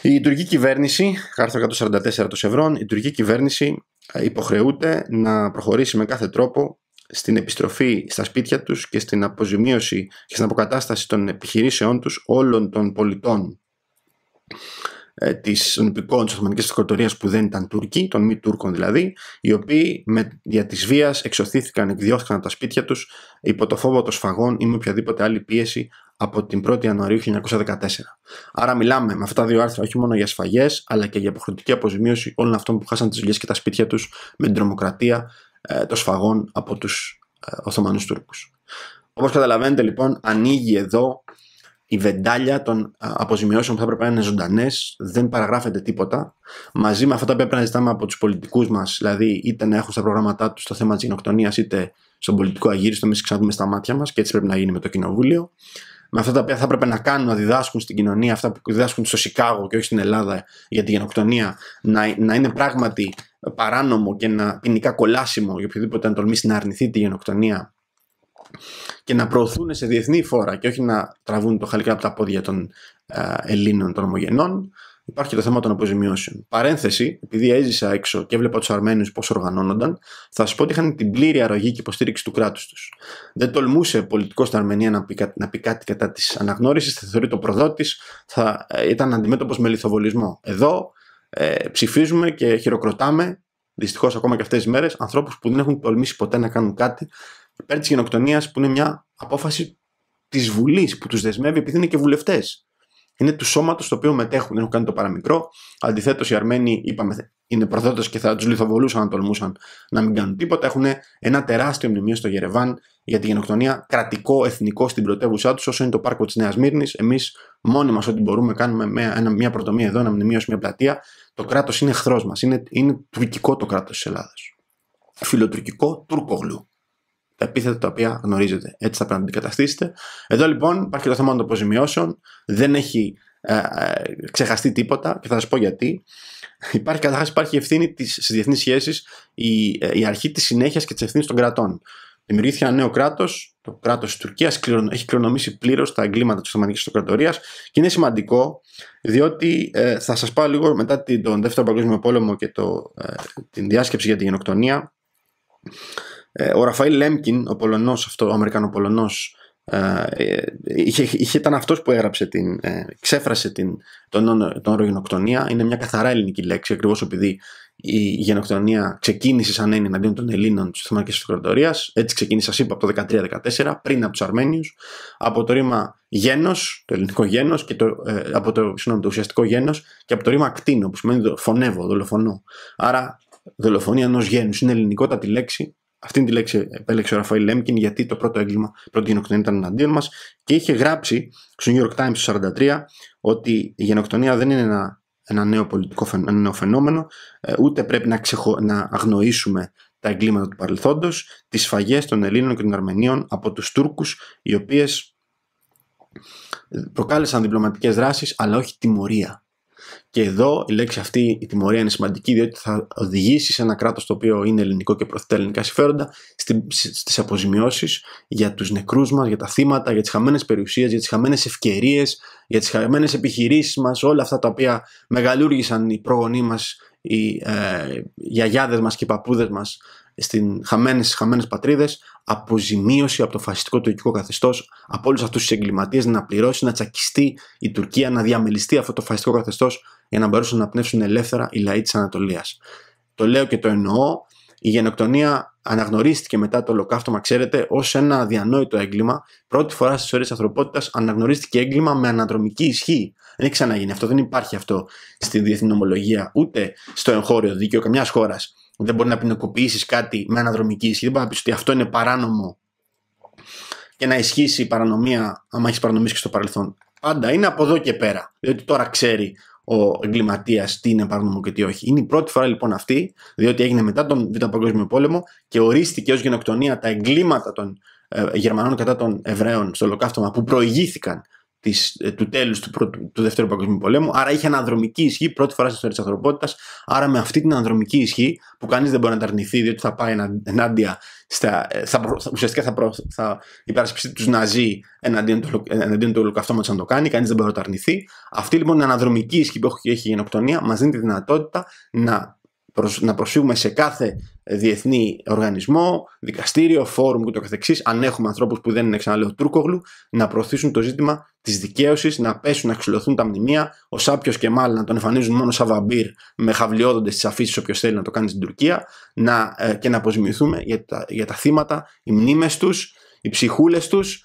Η τουρκική κυβέρνηση, άρθρο 144 των Σευρών, η τουρκική κυβέρνηση ε, υποχρεούται να προχωρήσει με κάθε τρόπο στην επιστροφή στα σπίτια τους και στην αποζημίωση και στην αποκατάσταση των επιχειρήσεών τους όλων των πολιτών ε, της Ολυμπικών της Οθωμανικής Αυτοκρατορίας που δεν ήταν Τούρκοι, των μη Τούρκων δηλαδή, οι οποίοι με, δια της βίας εξωθήθηκαν, εκδιώθηκαν από τα σπίτια τους υπό το φόβο των σφαγών ή με οποιαδήποτε άλλη πίεση από την 1η Ιανουαρίου 1914. Άρα μιλάμε με αυτά τα δύο άρθρα όχι μόνο για σφαγές, αλλά και για υποχρεωτική αποζημίωση όλων αυτών που χάσαν τις δουλειές και τα σπίτια τους με την τρομοκρατία ε, των σφαγών από τους ε, Οθωμανούς Τούρκους. Όπως καταλαβαίνετε λοιπόν, ανοίγει εδώ η βεντάλια των ε, αποζημιώσεων που θα έπρεπε να είναι ζωντανές, δεν παραγράφεται τίποτα. Μαζί με αυτά τα έπρεπε να ζητάμε από τους πολιτικούς μας, δηλαδή είτε να έχουν στα προγράμματά τους το θέμα της γενοκτονίας, είτε στον πολιτικό αγύριστο, εμείς ξαναδούμε στα μάτια μας και έτσι πρέπει να γίνει με το Κοινοβούλιο με αυτά τα οποία θα έπρεπε να κάνουν να διδάσκουν στην κοινωνία, αυτά που διδάσκουν στο Σικάγο και όχι στην Ελλάδα για τη γενοκτονία, να, να είναι πράγματι παράνομο και να ποινικά κολάσιμο για οποιοδήποτε να τολμήσει να αρνηθεί τη γενοκτονία και να προωθούν σε διεθνή φόρα και όχι να τραβούν το χαλικά από τα πόδια των ε, Ελλήνων των ομογενών υπάρχει το θέμα των αποζημιώσεων. Παρένθεση, επειδή έζησα έξω και έβλεπα τους Αρμένους πώς οργανώνονταν, θα σας πω ότι είχαν την πλήρη αρρωγή και υποστήριξη του κράτους τους. Δεν τολμούσε πολιτικός στην Αρμενία να πει, να πει κάτι κατά της αναγνώρισης, θα θεωρεί το προδότη, θα ε, ήταν αντιμέτωπος με λιθοβολισμό. Εδώ ε, ψηφίζουμε και χειροκροτάμε, δυστυχώς ακόμα και αυτές τις μέρες, ανθρώπους που δεν έχουν τολμήσει ποτέ να κάνουν κάτι υπέρ της γενοκτονίας, που είναι μια απόφαση της Βουλής που τους δεσμεύει επειδή είναι και βουλευτές είναι του σώματος το οποίο μετέχουν. Δεν έχουν κάνει το παραμικρό. Αντιθέτως, οι Αρμένοι, είπαμε, είναι προδότε και θα τους λιθοβολούσαν αν τολμούσαν να μην κάνουν τίποτα. Έχουν ένα τεράστιο μνημείο στο Γερεβάν για τη γενοκτονία, κρατικό, εθνικό στην πρωτεύουσά τους, όσο είναι το πάρκο της Νέας Μύρνης. Εμείς μόνοι μας ό,τι μπορούμε κάνουμε μια, μια πρωτομία εδώ, ένα μνημείο μια πλατεία. Το κράτος είναι εχθρός μας. Είναι, είναι τουρκικό το κράτος της Ελλάδας. Φιλοτουρκικό Τούρκογλου τα επίθετα τα οποία γνωρίζετε. Έτσι θα πρέπει να την Εδώ λοιπόν υπάρχει το θέμα των αποζημιώσεων. Δεν έχει ε, ε ξεχαστεί τίποτα και θα σας πω γιατί. Υπάρχει καταρχάς υπάρχει ευθύνη της διεθνή σχέσεις, η, ε, η αρχή της συνέχειας και της ευθύνης των κρατών. Δημιουργήθηκε ένα νέο κράτος, το κράτος της Τουρκίας, έχει κληρονομήσει πλήρως τα εγκλήματα της Οθωμανικής Αυτοκρατορίας και είναι σημαντικό διότι ε, θα σας πάω λίγο μετά την, τον Δεύτερο Παγκόσμιο Πόλεμο και το, ε, την διάσκεψη για τη γενοκτονία. Ε, ο Ραφαήλ Λέμκιν, ο Πολωνός, αυτό, ο αμερικανο ε, ε, είχε, ήταν αυτός που έγραψε την, ξέφρασε την, τον, τον γενοκτονία Είναι μια καθαρά ελληνική λέξη, ακριβώς επειδή η γενοκτονία ξεκίνησε σαν έννοια εναντίον των Ελλήνων της Οθωμανική Αυτοκρατορία. Έτσι ξεκίνησε, σας είπα, από το 13-14, πριν από τους Αρμένιους, από το ρήμα γένος, το ελληνικό γένος, και από το, συγνώμη, το ουσιαστικό γένος, και από το ρήμα κτίνο, που σημαίνει φωνεύω, δολοφονώ. Άρα, δολοφονία ενός γένους είναι ελληνικότατη λέξη αυτή τη λέξη επέλεξε ο Ραφαήλ Λέμκιν γιατί το πρώτο έγκλημα, πρώτη γενοκτονία ήταν εναντίον μας και είχε γράψει στο New York Times το 1943 ότι η γενοκτονία δεν είναι ένα, ένα νέο πολιτικό ένα νέο φαινόμενο, ε, ούτε πρέπει να, ξεχω, να αγνοήσουμε τα εγκλήματα του παρελθόντος, τις σφαγές των Ελλήνων και των Αρμενίων από τους Τούρκους, οι οποίες ε, προκάλεσαν διπλωματικές δράσεις, αλλά όχι τιμωρία. Και εδώ η λέξη αυτή, η τιμωρία είναι σημαντική, διότι θα οδηγήσει σε ένα κράτος το οποίο είναι ελληνικό και τα ελληνικά συμφέροντα στις αποζημιώσεις για τους νεκρούς μας, για τα θύματα, για τις χαμένες περιουσίες, για τις χαμένες ευκαιρίες, για τις χαμένες επιχειρήσεις μας, όλα αυτά τα οποία μεγαλούργησαν οι πρόγονοί μας, οι ε, γιαγιάδες μας και οι παππούδες μας στι χαμένε χαμένες πατρίδες, αποζημίωση από το φασιστικό τουρκικό καθεστώς, από όλους αυτούς τους εγκληματίες να πληρώσει, να τσακιστεί η Τουρκία, να διαμελιστεί αυτό το φασιστικό καθεστώς για να μπορέσουν να πνεύσουν ελεύθερα οι λαοί της Ανατολίας. Το λέω και το εννοώ. Η γενοκτονία αναγνωρίστηκε μετά το ολοκαύτωμα, ξέρετε, ως ένα αδιανόητο έγκλημα. Πρώτη φορά στις ιστορίε της ανθρωπότητας αναγνωρίστηκε έγκλημα με αναδρομική ισχύ. Δεν έχει ξαναγίνει αυτό, δεν υπάρχει αυτό στη διεθνή νομολογία, ούτε στο εγχώριο δίκαιο καμιάς χώρας. Δεν μπορεί να ποινικοποιήσεις κάτι με αναδρομική ισχύ. Δεν μπορεί να πεις ότι αυτό είναι παράνομο και να ισχύσει η παρανομία, άμα έχεις παρανομήσει και στο παρελθόν. Πάντα είναι από εδώ και πέρα. Διότι τώρα ξέρει ο εγκληματίας τι είναι παράνομο και τι όχι. Είναι η πρώτη φορά λοιπόν αυτή, διότι έγινε μετά τον Β' Παγκόσμιο Πόλεμο και ορίστηκε ως γενοκτονία τα εγκλήματα των ε, Γερμανών κατά των Εβραίων στο ολοκαύτωμα που προηγήθηκαν της, ε, του τέλους του, του Δεύτερου Παγκοσμίου Πολέμου. Άρα είχε αναδρομική ισχύ πρώτη φορά στην ιστορία της ανθρωπότητας. Άρα με αυτή την αναδρομική ισχύ, που κανείς δεν μπορεί να τα αρνηθεί, διότι θα πάει ενάντια στα. Ε, θα, ουσιαστικά θα, θα υπερασπιστεί τους Ναζί εναντίον του, του ολοκαυτώματος να το κάνει, κανείς δεν μπορεί να τα αρνηθεί. Αυτή λοιπόν η αναδρομική ισχύ που έχει η γενοκτονία μας δίνει τη δυνατότητα να να προσφύγουμε σε κάθε ε, διεθνή οργανισμό, δικαστήριο, φόρουμ και το καθεξής, αν έχουμε ανθρώπους που δεν είναι ξαναλέω Τούρκογλου, να προωθήσουν το ζήτημα της δικαίωσης, να πέσουν να ξυλωθούν τα μνημεία, ο Σάπιος και μάλλον να τον εμφανίζουν μόνο σαν βαμπύρ με χαβλιόδοντες τις αφήσεις όποιος θέλει να το κάνει στην Τουρκία να, ε, και να αποζημιωθούμε για τα, για τα θύματα, οι μνήμες τους, οι ψυχούλες τους,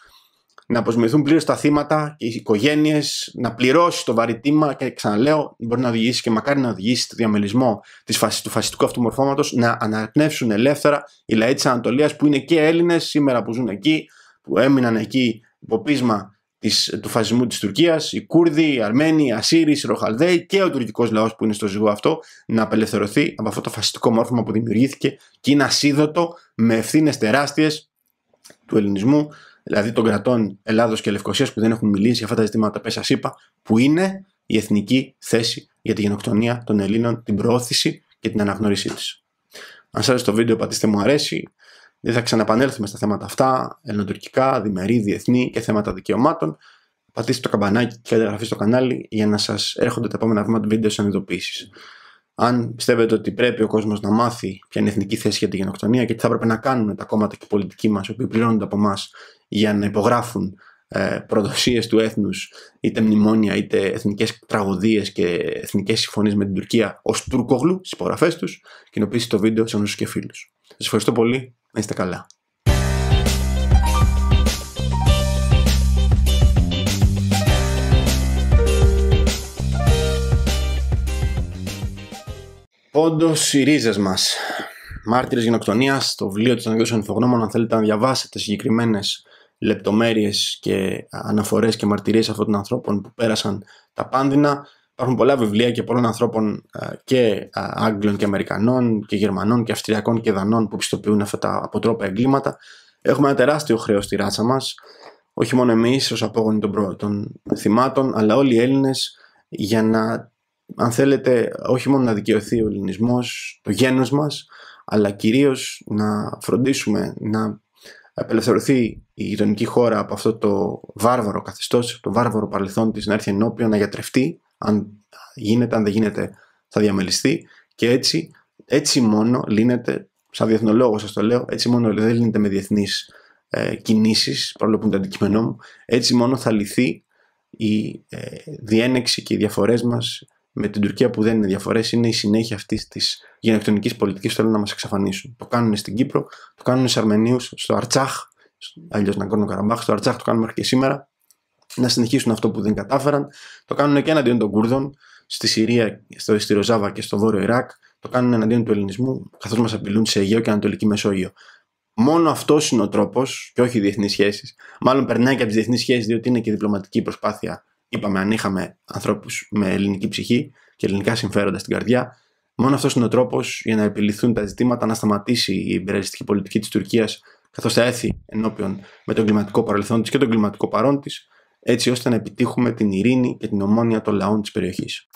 να αποσμηθούν πλήρω τα θύματα και οι οικογένειες, να πληρώσει το τίμα και ξαναλέω, μπορεί να οδηγήσει και μακάρι να οδηγήσει το διαμελισμό της, του φασιστικού αυτομορφώματο να αναπνεύσουν ελεύθερα οι λαοί της Ανατολίας που είναι και Έλληνες σήμερα που ζουν εκεί, που έμειναν εκεί υποπίσμα της, του φασισμού της Τουρκίας, οι Κούρδοι, οι Αρμένοι, οι Ασσύριοι, οι Ροχαλδαίοι και ο τουρκικός λαός που είναι στο ζυγό αυτό να απελευθερωθεί από αυτό το φασιστικό μόρφωμα που δημιουργήθηκε και είναι ασίδωτο με ευθύνες τεράστιες του ελληνισμού δηλαδή των κρατών Ελλάδος και Λευκοσίας που δεν έχουν μιλήσει για αυτά τα ζητήματα σας είπα, που είναι η εθνική θέση για τη γενοκτονία των Ελλήνων, την προώθηση και την αναγνώρισή της. Αν σας άρεσε το βίντεο πατήστε μου αρέσει, δεν θα ξαναπανέλθουμε στα θέματα αυτά, ελληνοτουρκικά, διμερή, διεθνή και θέματα δικαιωμάτων. Πατήστε το καμπανάκι και εγγραφή στο κανάλι για να σας έρχονται τα επόμενα βήματα βίντεο σαν ειδοποίησης αν πιστεύετε ότι πρέπει ο κόσμος να μάθει ποια είναι η εθνική θέση για τη γενοκτονία και τι θα έπρεπε να κάνουν τα κόμματα και οι πολιτικοί μας, οι οποίοι πληρώνονται από εμάς για να υπογράφουν ε, προδοσίες του έθνους, είτε μνημόνια, είτε εθνικές τραγωδίες και εθνικές συμφωνίες με την Τουρκία ως Τουρκόγλου στις υπογραφές τους, κοινοποιήστε το βίντεο σε τους και φίλους. Σας ευχαριστώ πολύ. Να είστε καλά. Όντως, οι ρίζες μας. Μάρτυρες γενοκτονίας, το βιβλίο της των Ανυφογνώμων. Αν θέλετε να διαβάσετε συγκεκριμένες λεπτομέρειες και αναφορές και μαρτυρίες αυτών των ανθρώπων που πέρασαν τα πάνδυνα, υπάρχουν πολλά βιβλία και πολλών ανθρώπων και Άγγλων και Αμερικανών και Γερμανών και Αυστριακών και Δανών που πιστοποιούν αυτά τα αποτρόπα εγκλήματα. Έχουμε ένα τεράστιο χρέος στη ράτσα μας. Όχι μόνο εμείς ως απόγονοι των θυμάτων, αλλά όλοι οι Έλληνες για να αν θέλετε, όχι μόνο να δικαιωθεί ο ελληνισμός, το γένος μας, αλλά κυρίως να φροντίσουμε να απελευθερωθεί η γειτονική χώρα από αυτό το βάρβαρο καθεστώς, το βάρβαρο παρελθόν της να έρθει ενώπιον, να γιατρευτεί, αν γίνεται, αν δεν γίνεται θα διαμελιστεί και έτσι, έτσι μόνο λύνεται, σαν διεθνολόγο σας το λέω, έτσι μόνο δεν λύνεται με διεθνείς ε, κινήσεις, παρόλο που είναι το αντικείμενό μου, έτσι μόνο θα λυθεί η ε, διένεξη και οι διαφορές μας με την Τουρκία που δεν είναι διαφορές είναι η συνέχεια αυτής της γενοκτονική πολιτικής που θέλουν να μας εξαφανίσουν. Το κάνουν στην Κύπρο, το κάνουν στου Αρμενίους, στο Αρτσάχ, αλλιώς κόρνουν Καραμπάχ, στο Αρτσάχ το κάνουν μέχρι και σήμερα, να συνεχίσουν αυτό που δεν κατάφεραν. Το κάνουν και εναντίον των Κούρδων, στη Συρία, στο, στη Ροζάβα και στο Βόρειο Ιράκ. Το κάνουν εναντίον του Ελληνισμού, καθώς μας απειλούν σε Αιγαίο και Ανατολική Μεσόγειο. Μόνο αυτός είναι ο τρόπος, και όχι οι διεθνείς σχέσεις. Μάλλον περνάει και από τις διεθνείς σχέσεις, διότι είναι και διπλωματική προσπάθεια είπαμε, αν είχαμε ανθρώπους με ελληνική ψυχή και ελληνικά συμφέροντα στην καρδιά, μόνο αυτός είναι ο τρόπος για να επιληθούν τα ζητήματα, να σταματήσει η υπεραλιστική πολιτική της Τουρκίας, καθώς θα έρθει ενώπιον με τον κλιματικό παρελθόν της και τον κλιματικό παρόν της, έτσι ώστε να επιτύχουμε την ειρήνη και την ομόνια των λαών της περιοχής.